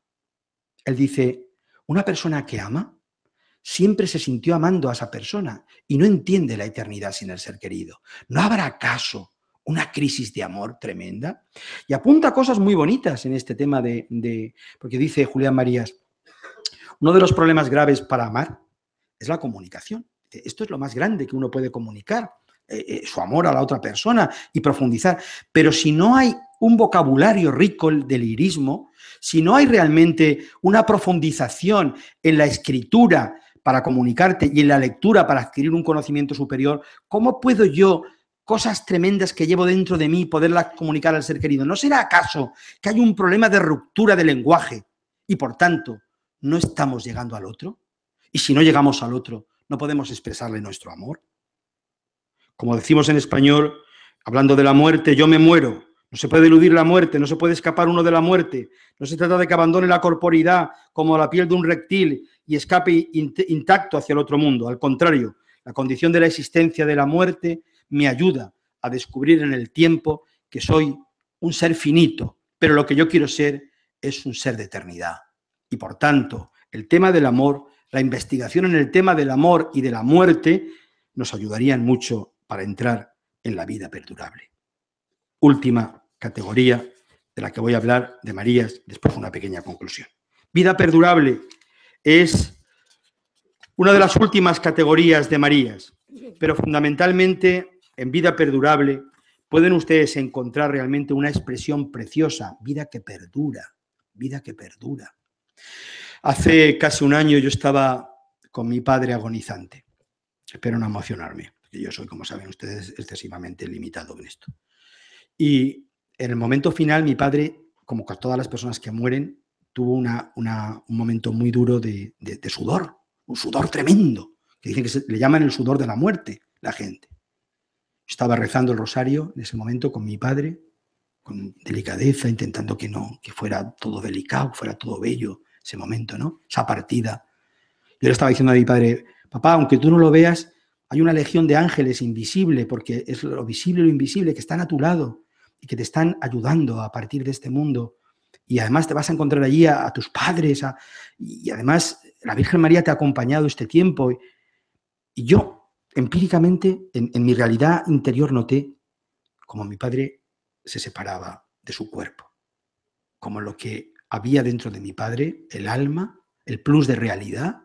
Él dice, una persona que ama siempre se sintió amando a esa persona y no entiende la eternidad sin el ser querido. ¿No habrá acaso una crisis de amor tremenda? Y apunta cosas muy bonitas en este tema de, de porque dice Julián Marías, uno de los problemas graves para amar es la comunicación. Esto es lo más grande que uno puede comunicar, eh, eh, su amor a la otra persona y profundizar. Pero si no hay un vocabulario rico del lirismo, si no hay realmente una profundización en la escritura para comunicarte y en la lectura para adquirir un conocimiento superior, ¿cómo puedo yo cosas tremendas que llevo dentro de mí poderlas comunicar al ser querido? ¿No será acaso que hay un problema de ruptura del lenguaje y por tanto no estamos llegando al otro? Y si no llegamos al otro, no podemos expresarle nuestro amor. Como decimos en español, hablando de la muerte, yo me muero. No se puede eludir la muerte, no se puede escapar uno de la muerte. No se trata de que abandone la corporidad como la piel de un reptil y escape intacto hacia el otro mundo. Al contrario, la condición de la existencia de la muerte me ayuda a descubrir en el tiempo que soy un ser finito, pero lo que yo quiero ser es un ser de eternidad. Y por tanto, el tema del amor la investigación en el tema del amor y de la muerte nos ayudarían mucho para entrar en la vida perdurable. Última categoría de la que voy a hablar de Marías después de una pequeña conclusión. Vida perdurable es una de las últimas categorías de Marías, pero fundamentalmente en vida perdurable pueden ustedes encontrar realmente una expresión preciosa, vida que perdura, vida que perdura. Hace casi un año yo estaba con mi padre agonizante. Espero no emocionarme, porque yo soy, como saben ustedes, excesivamente limitado en esto. Y en el momento final, mi padre, como con todas las personas que mueren, tuvo una, un momento muy duro de, de, sudor, un sudor tremendo, que dicen que le llaman el sudor de la muerte la gente. Estaba rezando el rosario en ese momento con mi padre, con delicadeza, intentando que no, que fuera todo delicado, fuera todo bello, ese momento, ¿no? Esa partida. Yo le estaba diciendo a mi padre, papá, aunque tú no lo veas, hay una legión de ángeles invisible, porque es lo visible y lo invisible, que están a tu lado y que te están ayudando a partir de este mundo. Y además te vas a encontrar allí a, tus padres, y además la Virgen María te ha acompañado este tiempo. Y, yo, empíricamente, en, en mi realidad interior noté como mi padre se separaba de su cuerpo, como lo que había dentro de mi padre el alma, el plus de realidad,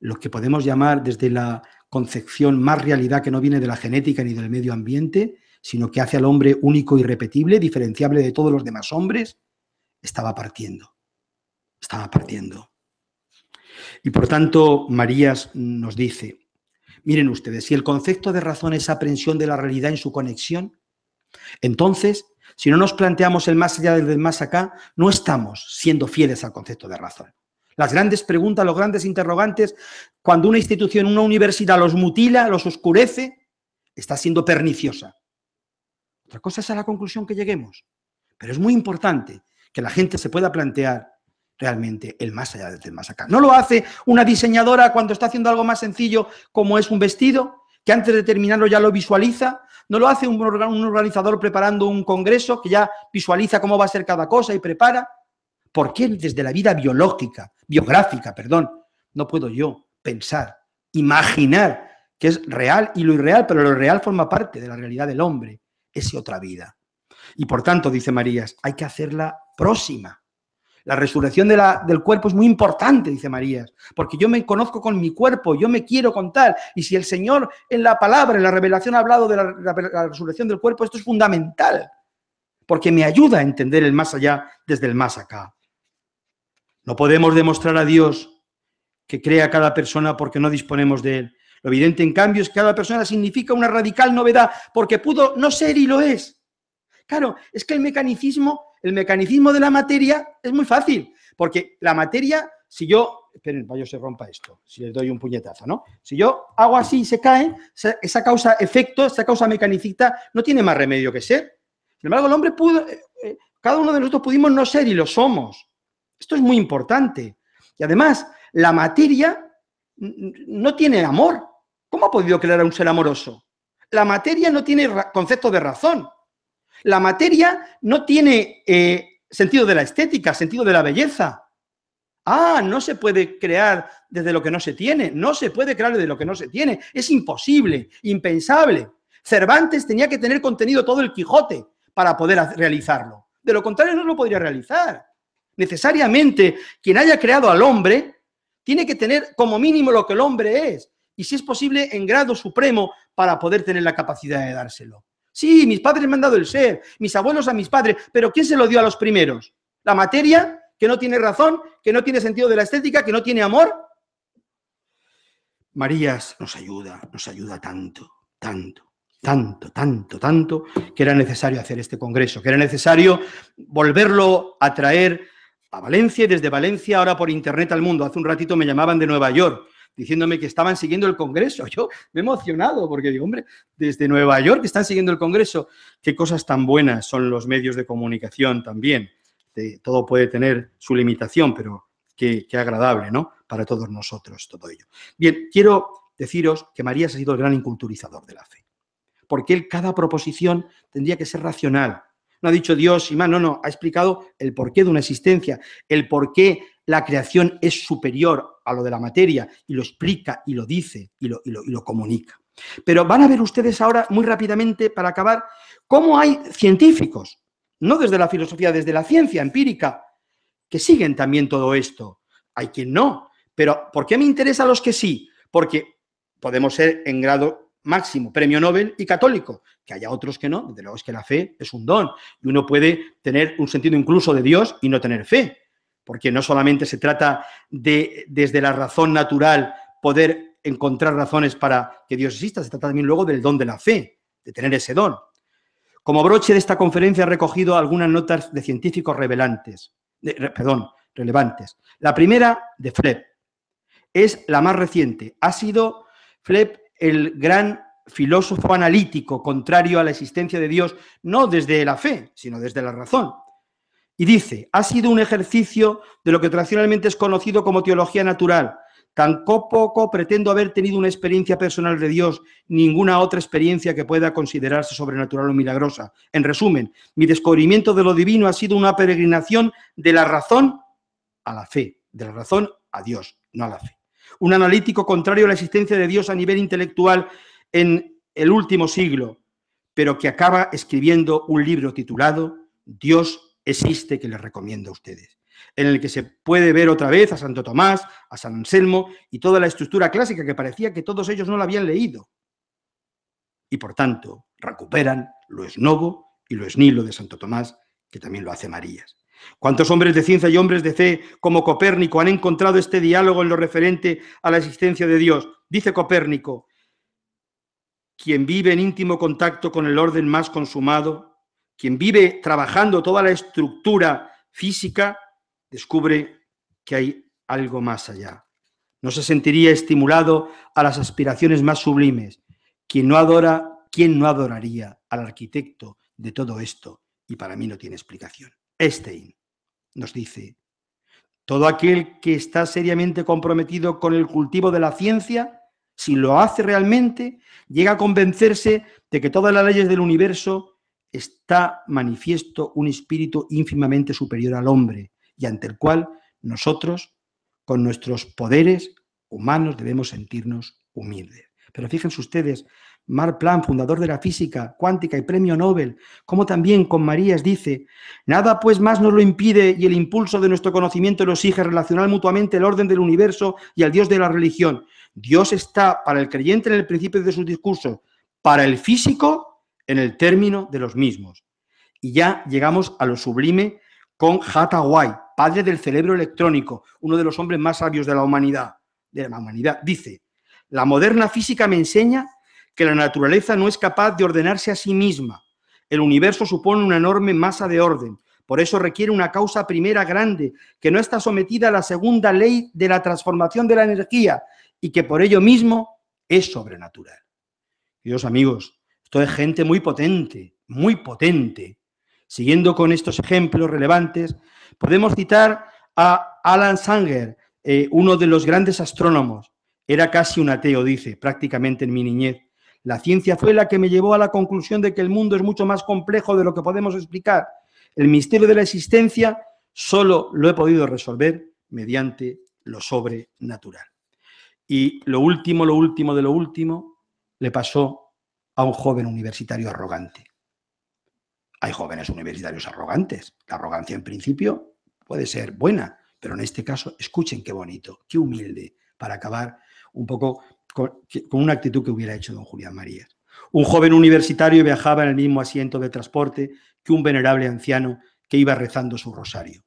lo que podemos llamar desde la concepción más realidad que no viene de la genética ni del medio ambiente, sino que hace al hombre único, irrepetible, diferenciable de todos los demás hombres, estaba partiendo. Estaba partiendo. Y por tanto, Marías nos dice, miren ustedes, si el concepto de razón es aprensión de la realidad en su conexión, entonces si no nos planteamos el más allá del más acá, no estamos siendo fieles al concepto de razón. Las grandes preguntas, los grandes interrogantes, cuando una institución, una universidad los mutila, los oscurece, está siendo perniciosa. Otra cosa es a la conclusión que lleguemos. Pero es muy importante que la gente se pueda plantear realmente el más allá del más acá. No lo hace una diseñadora cuando está haciendo algo más sencillo como es un vestido, que antes de terminarlo ya lo visualiza no lo hace un, organizador preparando un congreso que ya visualiza cómo va a ser cada cosa y prepara. ¿Por qué desde la vida biológica, biográfica, perdón, no puedo yo pensar, imaginar que es real y lo irreal, pero lo real forma parte de la realidad del hombre, es otra vida? Y por tanto, dice Marías, hay que hacerla próxima. La resurrección del cuerpo es muy importante, dice María, porque yo me conozco con mi cuerpo, yo me quiero contar Y si el Señor en la palabra, en la revelación ha hablado de la, resurrección del cuerpo, esto es fundamental, porque me ayuda a entender el más allá desde el más acá. No podemos demostrar a Dios que crea cada persona porque no disponemos de él. Lo evidente, en cambio, es que cada persona significa una radical novedad, porque pudo no ser y lo es. Claro, es que el mecanicismo, el mecanicismo de la materia es muy fácil, porque la materia, si yo esperen, para yo se rompa esto, si le doy un puñetazo, ¿no? Si yo hago así y se cae, esa causa efecto, esa causa mecanicita no tiene más remedio que ser. Sin embargo, el hombre pudo, eh, eh, cada uno de nosotros pudimos no ser y lo somos. Esto es muy importante. Y además, la materia no tiene amor. ¿Cómo ha podido crear a un ser amoroso? La materia no tiene concepto de razón. La materia no tiene eh, sentido de la estética, sentido de la belleza. Ah, no se puede crear desde lo que no se tiene, no se puede crear desde lo que no se tiene, es imposible, impensable. Cervantes tenía que tener contenido todo el Quijote para poder realizarlo. De lo contrario no lo podría realizar. Necesariamente, quien haya creado al hombre tiene que tener como mínimo lo que el hombre es, y si es posible, en grado supremo para poder tener la capacidad de dárselo. Sí, mis padres me han dado el ser, mis abuelos a mis padres, pero ¿quién se lo dio a los primeros? ¿La materia, que no tiene razón, que no tiene sentido de la estética, que no tiene amor? Marías nos ayuda, nos ayuda tanto, tanto, tanto, tanto, tanto, que era necesario hacer este congreso, que era necesario volverlo a traer a Valencia y desde Valencia ahora por internet al mundo. Hace un ratito me llamaban de Nueva York diciéndome que estaban siguiendo el Congreso. Yo me he emocionado porque digo, hombre, desde Nueva York están siguiendo el Congreso, qué cosas tan buenas son los medios de comunicación también. todo puede tener su limitación, pero qué, agradable, ¿no? Para todos nosotros todo ello. Bien, quiero deciros que María ha sido el gran inculturizador de la fe, porque él cada proposición tendría que ser racional, no ha dicho Dios y más, no, no, ha explicado el porqué de una existencia, el por qué la creación es superior a lo de la materia y lo explica y lo dice y lo, comunica. Pero van a ver ustedes ahora, muy rápidamente, para acabar, cómo hay científicos, no desde la filosofía, desde la ciencia empírica, que siguen también todo esto. Hay quien no, pero ¿por qué me interesa los que sí? Porque podemos ser en grado máximo premio Nobel y católico, que haya otros que no, desde luego es que la fe es un don y uno puede tener un sentido incluso de Dios y no tener fe porque no solamente se trata de, desde la razón natural, poder encontrar razones para que Dios exista, se trata también luego del don de la fe, de tener ese don. Como broche de esta conferencia he recogido algunas notas de científicos revelantes, perdón, relevantes. La primera de FLEP, es la más reciente. Ha sido Flepp el gran filósofo analítico contrario a la existencia de Dios, no desde la fe, sino desde la razón. Y dice, ha sido un ejercicio de lo que tradicionalmente es conocido como teología natural. tan poco pretendo haber tenido una experiencia personal de Dios, ninguna otra experiencia que pueda considerarse sobrenatural o milagrosa. En resumen, mi descubrimiento de lo divino ha sido una peregrinación de la razón a la fe, de la razón a Dios, no a la fe. Un analítico contrario a la existencia de Dios a nivel intelectual en el último siglo, pero que acaba escribiendo un libro titulado Dios existe que les recomiendo a ustedes, en el que se puede ver otra vez a Santo Tomás, a San Anselmo y toda la estructura clásica que parecía que todos ellos no la habían leído. Y por tanto, recuperan lo novo y lo esnilo de Santo Tomás, que también lo hace Marías. ¿Cuántos hombres de ciencia y hombres de fe como Copérnico han encontrado este diálogo en lo referente a la existencia de Dios? Dice Copérnico, quien vive en íntimo contacto con el orden más consumado, quien vive trabajando toda la estructura física, descubre que hay algo más allá. No se sentiría estimulado a las aspiraciones más sublimes. Quien no adora, ¿quién no adoraría al arquitecto de todo esto? Y para mí no tiene explicación. Einstein nos dice, todo aquel que está seriamente comprometido con el cultivo de la ciencia, si lo hace realmente, llega a convencerse de que todas las leyes del universo está manifiesto un espíritu ínfimamente superior al hombre y ante el cual nosotros, con nuestros poderes humanos, debemos sentirnos humildes. Pero fíjense ustedes, Mar Plan, fundador de la física cuántica y premio Nobel, como también con Marías dice, nada pues más nos lo impide y el impulso de nuestro conocimiento lo exige relacionar mutuamente el orden del universo y al Dios de la religión. Dios está para el creyente en el principio de su discurso, para el físico en el término de los mismos. Y ya llegamos a lo sublime con Wai, padre del cerebro electrónico, uno de los hombres más sabios de la humanidad. De la humanidad dice, la moderna física me enseña que la naturaleza no es capaz de ordenarse a sí misma. El universo supone una enorme masa de orden. Por eso requiere una causa primera grande, que no está sometida a la segunda ley de la transformación de la energía y que por ello mismo es sobrenatural. Dios amigos, esto es gente muy potente, muy potente. Siguiendo con estos ejemplos relevantes, podemos citar a Alan Sanger, eh, uno de los grandes astrónomos. Era casi un ateo, dice, prácticamente en mi niñez. La ciencia fue la que me llevó a la conclusión de que el mundo es mucho más complejo de lo que podemos explicar. El misterio de la existencia solo lo he podido resolver mediante lo sobrenatural. Y lo último, lo último de lo último, le pasó a un joven universitario arrogante. Hay jóvenes universitarios arrogantes. La arrogancia en principio puede ser buena, pero en este caso, escuchen qué bonito, qué humilde, para acabar un poco con, una actitud que hubiera hecho don Julián Marías. Un joven universitario viajaba en el mismo asiento de transporte que un venerable anciano que iba rezando su rosario.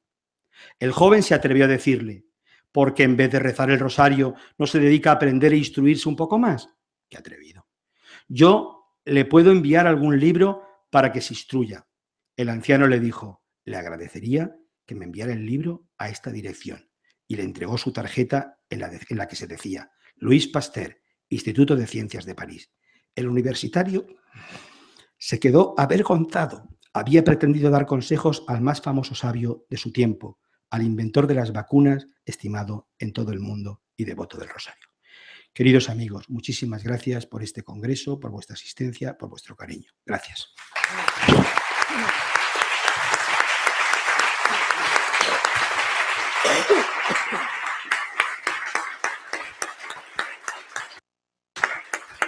El joven se atrevió a decirle, porque en vez de rezar el rosario no se dedica a aprender e instruirse un poco más. Qué atrevido. Yo ¿Le puedo enviar algún libro para que se instruya? El anciano le dijo, le agradecería que me enviara el libro a esta dirección y le entregó su tarjeta en la, en la que se decía, Luis Pasteur, Instituto de Ciencias de París. El universitario se quedó avergonzado. Había pretendido dar consejos al más famoso sabio de su tiempo, al inventor de las vacunas, estimado en todo el mundo y devoto del Rosario. Queridos amigos, muchísimas gracias por este congreso, por vuestra asistencia, por vuestro cariño. Gracias.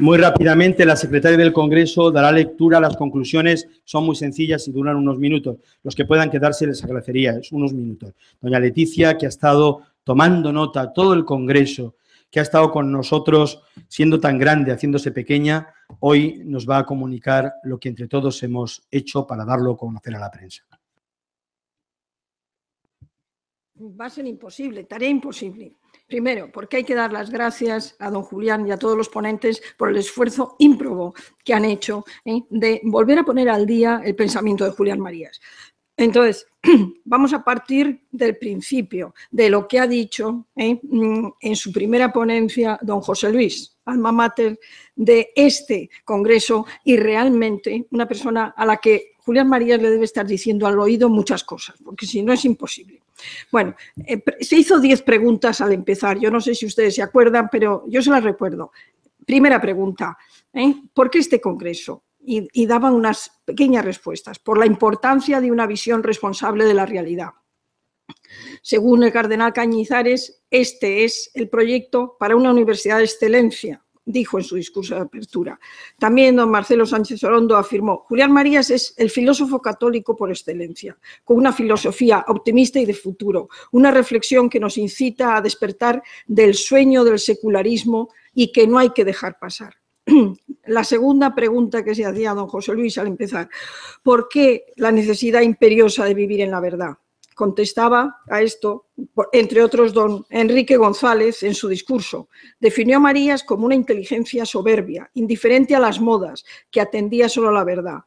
Muy rápidamente, la secretaria del Congreso dará lectura a las conclusiones, son muy sencillas y duran unos minutos. Los que puedan quedarse les agradecería, es unos minutos. Doña Leticia, que ha estado tomando nota todo el Congreso que ha estado con nosotros siendo tan grande, haciéndose pequeña, hoy nos va a comunicar lo que entre todos hemos hecho para darlo a conocer a la prensa. Va a ser imposible, tarea imposible. Primero, porque hay que dar las gracias a don Julián y a todos los ponentes por el esfuerzo ímprobo que han hecho ¿eh? de volver a poner al día el pensamiento de Julián Marías. Entonces, vamos a partir del principio, de lo que ha dicho ¿eh? mm, en su primera ponencia don José Luis, alma mater de este Congreso y realmente una persona a la que Julián Marías le debe estar diciendo al oído muchas cosas, porque si no es imposible. Bueno, eh, se hizo diez preguntas al empezar, yo no sé si ustedes se acuerdan, pero yo se las recuerdo. Primera pregunta, ¿eh? ¿por qué este Congreso? y, daban unas pequeñas respuestas por la importancia de una visión responsable de la realidad. Según el cardenal Cañizares, este es el proyecto para una universidad de excelencia, dijo en su discurso de apertura. También don Marcelo Sánchez Orondo afirmó, Julián Marías es el filósofo católico por excelencia, con una filosofía optimista y de futuro, una reflexión que nos incita a despertar del sueño del secularismo y que no hay que dejar pasar la segunda pregunta que se hacía a don José Luis al empezar, ¿por qué la necesidad imperiosa de vivir en la verdad? Contestaba a esto, entre otros, don Enrique González en su discurso. Definió a Marías como una inteligencia soberbia, indiferente a las modas, que atendía solo a la verdad.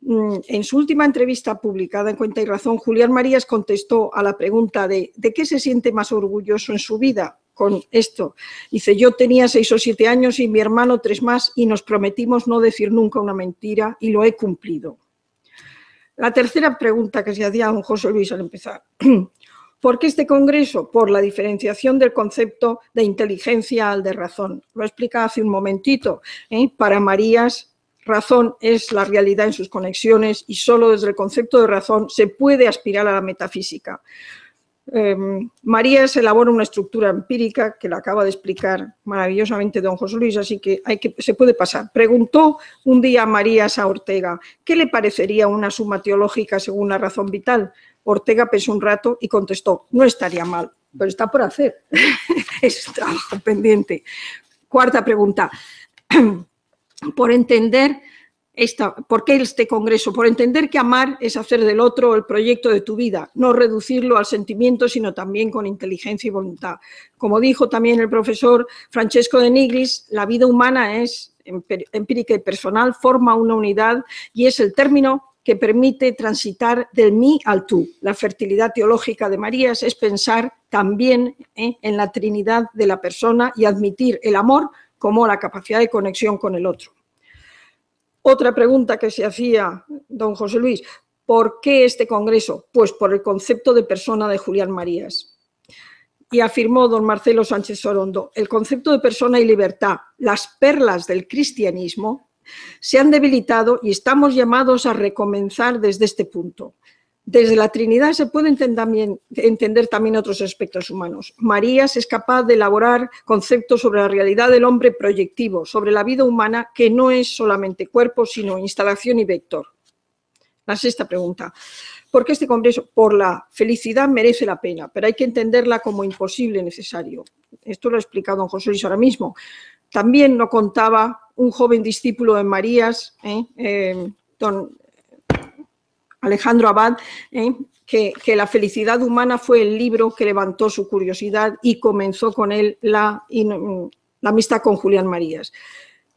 Mm, en su última entrevista publicada en Cuenta y Razón, Julián Marías contestó a la pregunta de ¿de qué se siente más orgulloso en su vida? con esto. Dice, yo tenía seis o siete años y mi hermano tres más y nos prometimos no decir nunca una mentira y lo he cumplido. La tercera pregunta que se hacía a don José Luis al empezar. ¿Por qué este Congreso? Por la diferenciación del concepto de inteligencia al de razón. Lo explica hace un momentito. ¿eh? Para Marías, razón es la realidad en sus conexiones y solo desde el concepto de razón se puede aspirar a la metafísica. Marías em, María se elabora una estructura empírica que la acaba de explicar maravillosamente don José Luis, así que, hay que se puede pasar. Preguntó un día a María a Ortega qué le parecería una suma teológica según la razón vital. Ortega pensó un rato y contestó, no estaría mal, pero está por hacer. es trabajo pendiente. Cuarta pregunta. por entender ¿por qué este Congreso? Por entender que amar es hacer del otro el proyecto de tu vida, no reducirlo al sentimiento, sino también con inteligencia y voluntad. Como dijo también el profesor Francesco de Nigris, la vida humana es empírica y personal, forma una unidad y es el término que permite transitar del mí al tú. La fertilidad teológica de Marías es pensar también ¿eh? en la Trinidad de la persona y admitir el amor como la capacidad de conexión con el otro. Otra pregunta que se hacía don José Luis, ¿por qué este Congreso? Pues por el concepto de persona de Julián Marías. Y afirmó don Marcelo Sánchez Sorondo, el concepto de persona y libertad, las perlas del cristianismo, se han debilitado y estamos llamados a recomenzar desde este punto. Desde la Trinidad se puede entender también otros aspectos humanos. Marías es capaz de elaborar conceptos sobre la realidad del hombre proyectivo, sobre la vida humana que no es solamente cuerpo, sino instalación y vector. La sexta pregunta. ¿Por qué este Congreso? Por la felicidad merece la pena, pero hay que entenderla como imposible necesario. Esto lo ha explicado don José Luis ahora mismo. También no contaba un joven discípulo de Marías, ¿eh? Eh, don Alejandro Abad, ¿eh? que, La felicidad humana fue el libro que levantó su curiosidad y comenzó con él la, mm, la amistad con Julián Marías.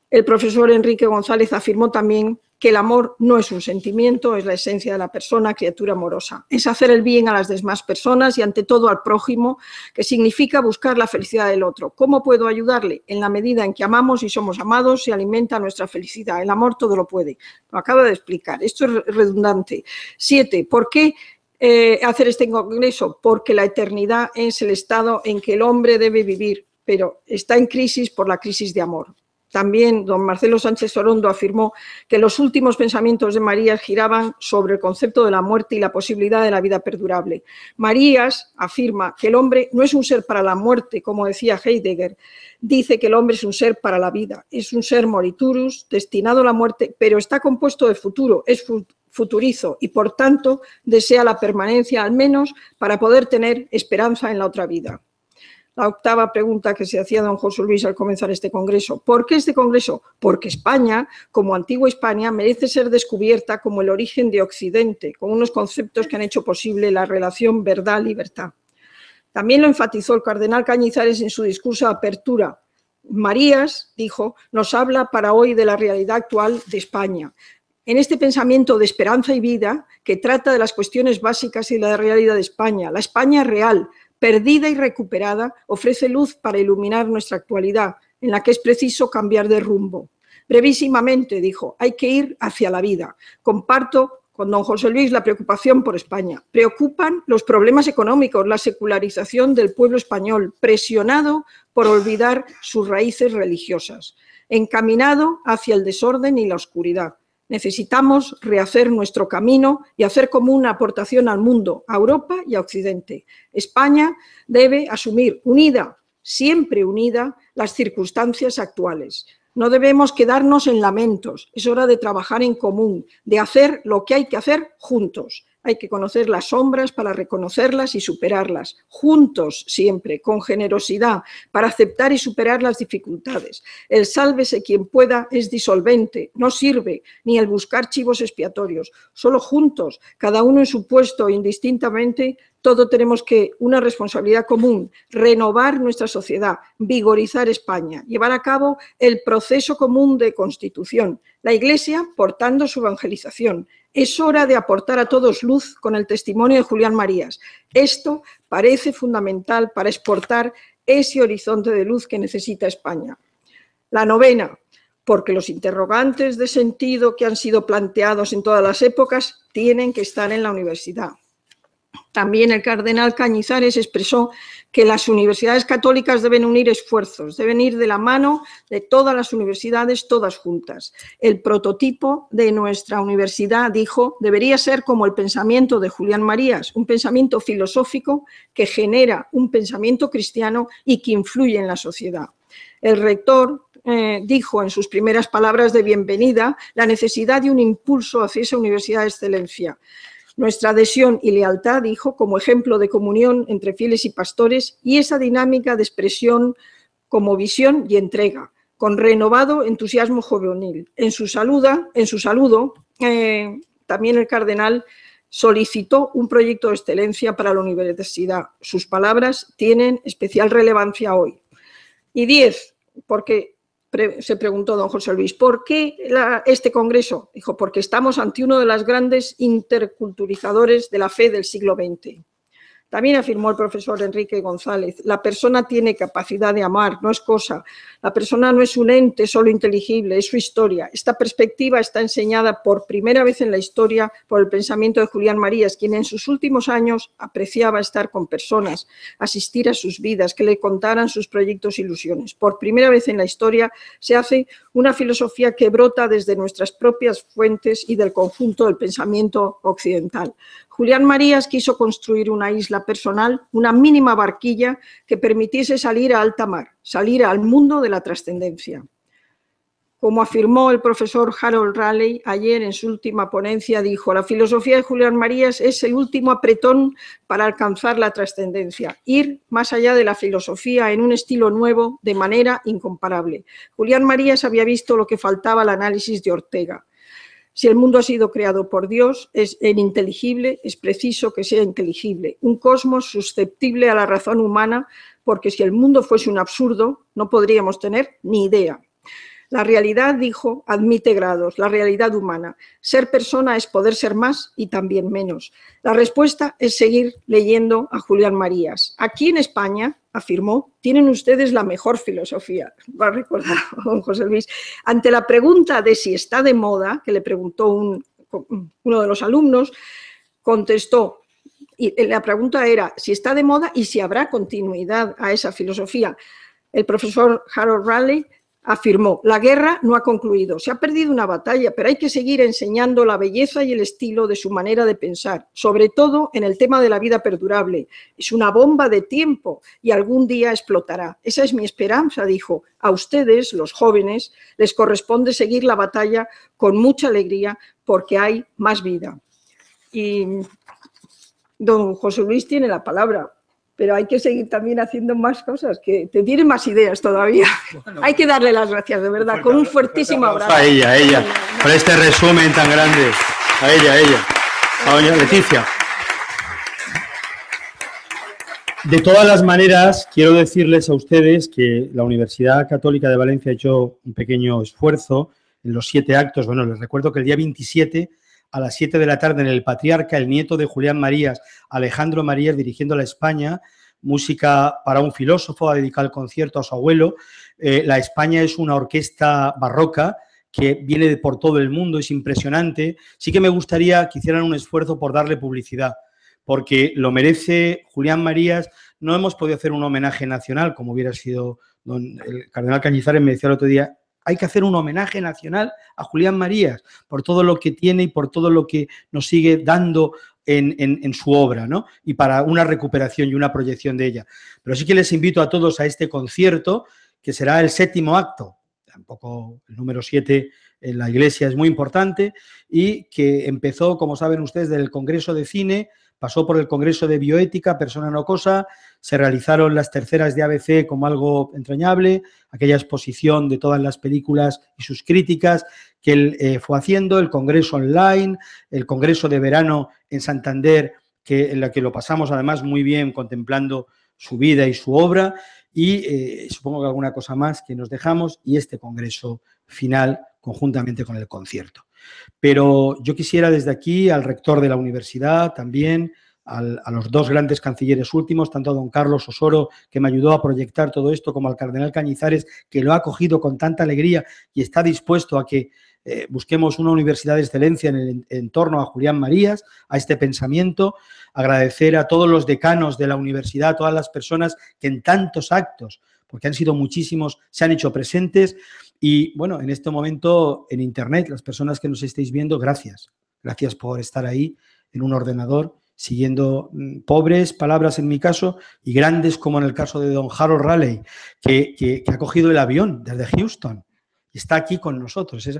El profesor Enrique González afirmó también que el amor no es un sentimiento, es la esencia de la persona, criatura amorosa. Es hacer el bien a las demás personas y ante todo al prójimo, que significa buscar la felicidad del otro. ¿Cómo puedo ayudarle? En la medida en que amamos y somos amados, se alimenta nuestra felicidad. El amor todo lo puede. Lo acabo de explicar. Esto es redundante. Siete, ¿por qué eh, hacer este congreso? Porque la eternidad es el estado en que el hombre debe vivir, pero está en crisis por la crisis de amor. También don Marcelo Sánchez Orondo afirmó que los últimos pensamientos de Marías giraban sobre el concepto de la muerte y la posibilidad de la vida perdurable. Marías afirma que el hombre no es un ser para la muerte, como decía Heidegger. Dice que el hombre es un ser para la vida, es un ser moriturus, destinado a la muerte, pero está compuesto de futuro, es futurizo y por tanto desea la permanencia al menos para poder tener esperanza en la otra vida la octava pregunta que se hacía don José Luis al comenzar este Congreso. ¿Por qué este Congreso? Porque España, como antigua España, merece ser descubierta como el origen de Occidente, con unos conceptos que han hecho posible la relación verdad-libertad. También lo enfatizó el cardenal Cañizares en su discurso de apertura. Marías, dijo, nos habla para hoy de la realidad actual de España, en este pensamiento de esperanza y vida que trata de las cuestiones básicas y de la realidad de España, la España real, perdida y recuperada, ofrece luz para iluminar nuestra actualidad, en la que es preciso cambiar de rumbo. Brevísimamente, dijo, hay que ir hacia la vida. Comparto con don José Luis la preocupación por España. Preocupan los problemas económicos, la secularización del pueblo español, presionado por olvidar sus raíces religiosas, encaminado hacia el desorden y la oscuridad. Necesitamos rehacer nuestro camino y hacer como una aportación al mundo, a Europa y a Occidente. España debe asumir unida, siempre unida, las circunstancias actuales. No debemos quedarnos en lamentos, es hora de trabajar en común, de hacer lo que hay que hacer juntos. Hay que conocer las sombras para reconocerlas y superarlas, juntos siempre, con generosidad, para aceptar y superar las dificultades. El sálvese quien pueda es disolvente, no sirve, ni el buscar chivos expiatorios. Solo juntos, cada uno en su puesto, indistintamente, todos tenemos que, una responsabilidad común, renovar nuestra sociedad, vigorizar España, llevar a cabo el proceso común de constitución, la Iglesia portando su evangelización, es hora de aportar a todos luz con el testimonio de Julián Marías. Esto parece fundamental para exportar ese horizonte de luz que necesita España. La novena, porque los interrogantes de sentido que han sido planteados en todas las épocas tienen que estar en la universidad. También el cardenal Cañizares expresó que las universidades católicas deben unir esfuerzos, deben ir de la mano de todas las universidades, todas juntas. El prototipo de nuestra universidad, dijo, debería ser como el pensamiento de Julián Marías, un pensamiento filosófico que genera un pensamiento cristiano y que influye en la sociedad. El rector eh, dijo en sus primeras palabras de bienvenida la necesidad de un impulso hacia esa universidad de excelencia nuestra adhesión y lealtad, dijo, como ejemplo de comunión entre fieles y pastores y esa dinámica de expresión como visión y entrega, con renovado entusiasmo juvenil. En su, saluda, en su saludo, eh, también el cardenal solicitó un proyecto de excelencia para la universidad. Sus palabras tienen especial relevancia hoy. Y diez, porque se preguntó don José Luis, ¿por qué este congreso? Dijo, porque estamos ante uno de los grandes interculturizadores de la fe del siglo XX. También afirmó el profesor Enrique González, la persona tiene capacidad de amar, no es cosa. La persona no es un ente solo inteligible, es su historia. Esta perspectiva está enseñada por primera vez en la historia por el pensamiento de Julián Marías, quien en sus últimos años apreciaba estar con personas, asistir a sus vidas, que le contaran sus proyectos e ilusiones. Por primera vez en la historia se hace una filosofía que brota desde nuestras propias fuentes y del conjunto del pensamiento occidental. Julián Marías quiso construir una isla personal, una mínima barquilla que permitiese salir a alta mar, salir al mundo de la trascendencia. Como afirmó el profesor Harold Raleigh ayer en su última ponencia, dijo, la filosofía de Julián Marías es el último apretón para alcanzar la trascendencia, ir más allá de la filosofía en un estilo nuevo de manera incomparable. Julián Marías había visto lo que faltaba al análisis de Ortega, si el mundo ha sido creado por Dios, es ininteligible, es preciso que sea inteligible. Un cosmos susceptible a la razón humana, porque si el mundo fuese un absurdo, no podríamos tener ni idea. La realidad, dijo, admite grados, la realidad humana. Ser persona es poder ser más y también menos. La respuesta es seguir leyendo a Julián Marías. Aquí en España, afirmó, tienen ustedes la mejor filosofía, va a recordar don José Luis. Ante la pregunta de si está de moda, que le preguntó uno de los alumnos, contestó, y la pregunta era si está de moda y si habrá continuidad a esa filosofía. El profesor Harold Raleigh afirmó, la guerra no ha concluido, se ha perdido una batalla, pero hay que seguir enseñando la belleza y el estilo de su manera de pensar, sobre todo en el tema de la vida perdurable. Es una bomba de tiempo y algún día explotará. Esa es mi esperanza, dijo. A ustedes, los jóvenes, les corresponde seguir la batalla con mucha alegría porque hay más vida. Y don José Luis tiene la palabra pero hay que seguir también haciendo más cosas, que te tienen más ideas todavía. hay que darle las gracias, de verdad, pues con un pues fuertísimo abrazo. A ella, a ella, por este resumen tan grande. A ella, a ella. A doña Leticia. De todas las maneras, quiero decirles a ustedes que la Universidad Católica de Valencia ha hecho un pequeño esfuerzo en los siete actos. Bueno, les recuerdo que el día 27 a las 7 de la tarde en El Patriarca, el nieto de Julián Marías, Alejandro Marías dirigiendo la España, música para un filósofo, ha dedicado el concierto a su abuelo. Eh, la España es una orquesta barroca que viene de por todo el mundo, es impresionante. Sí que me gustaría que hicieran un esfuerzo por darle publicidad, porque lo merece Julián Marías. No hemos podido hacer un homenaje nacional, como hubiera sido don, el cardenal Cañizares, me decía el otro día, hay que hacer un homenaje nacional a Julián Marías por todo lo que tiene y por todo lo que nos sigue dando en, su obra, ¿no? Y para una recuperación y una proyección de ella. Pero sí que les invito a todos a este concierto, que será el séptimo acto, tampoco el número siete en la iglesia es muy importante, y que empezó, como saben ustedes, del Congreso de Cine, pasó por el Congreso de Bioética, Persona No Cosa, se realizaron las terceras de ABC como algo entrañable, aquella exposición de todas las películas y sus críticas que él eh, fue haciendo, el Congreso Online, el Congreso de Verano en Santander, que, en la que lo pasamos además muy bien contemplando su vida y su obra, y eh, supongo que alguna cosa más que nos dejamos, y este Congreso final conjuntamente con el concierto. Pero yo quisiera desde aquí al rector de la universidad también, a los dos grandes cancilleres últimos, tanto a don Carlos Osoro, que me ayudó a proyectar todo esto, como al cardenal Cañizares, que lo ha cogido con tanta alegría y está dispuesto a que eh, busquemos una universidad de excelencia en torno a Julián Marías, a este pensamiento, agradecer a todos los decanos de la universidad, a todas las personas que en tantos actos, porque han sido muchísimos, se han hecho presentes y bueno, en este momento en Internet, las personas que nos estéis viendo, gracias, gracias por estar ahí en un ordenador siguiendo mm, pobres palabras en mi caso y grandes como en el caso de don Harold Raleigh, que, ha cogido el avión desde Houston y está aquí con nosotros. Es,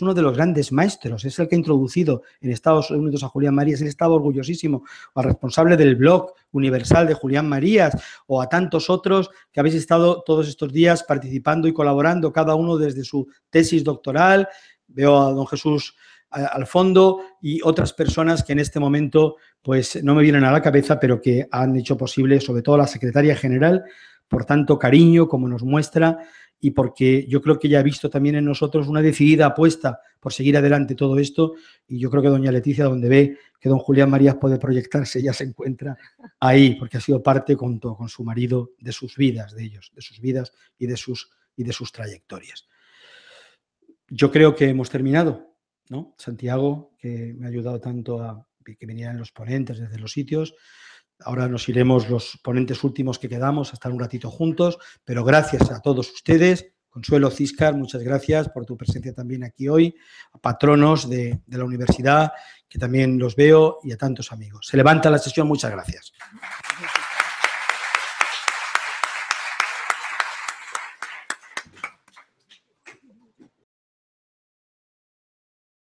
uno de los grandes maestros, es el que ha introducido en Estados Unidos a Julián Marías, él estaba orgullosísimo, o al responsable del blog universal de Julián Marías, o a tantos otros que habéis estado todos estos días participando y colaborando, cada uno desde su tesis doctoral. Veo a don Jesús al fondo y otras personas que en este momento pues no me vienen a la cabeza, pero que han hecho posible, sobre todo la secretaria general, por tanto cariño como nos muestra y porque yo creo que ya ha visto también en nosotros una decidida apuesta por seguir adelante todo esto y yo creo que doña Leticia, donde ve que don Julián Marías puede proyectarse, ya se encuentra ahí, porque ha sido parte junto con su marido de sus vidas, de ellos, de sus vidas y de sus, y de sus trayectorias. Yo creo que hemos terminado. Santiago, que me ha ayudado tanto a que vinieran los ponentes desde los sitios. Ahora nos iremos los ponentes últimos que quedamos a estar un ratito juntos, pero gracias a todos ustedes. Consuelo Ciscar, muchas gracias por tu presencia también aquí hoy, a patronos de, de la universidad, que también los veo, y a tantos amigos. Se levanta la sesión, muchas gracias.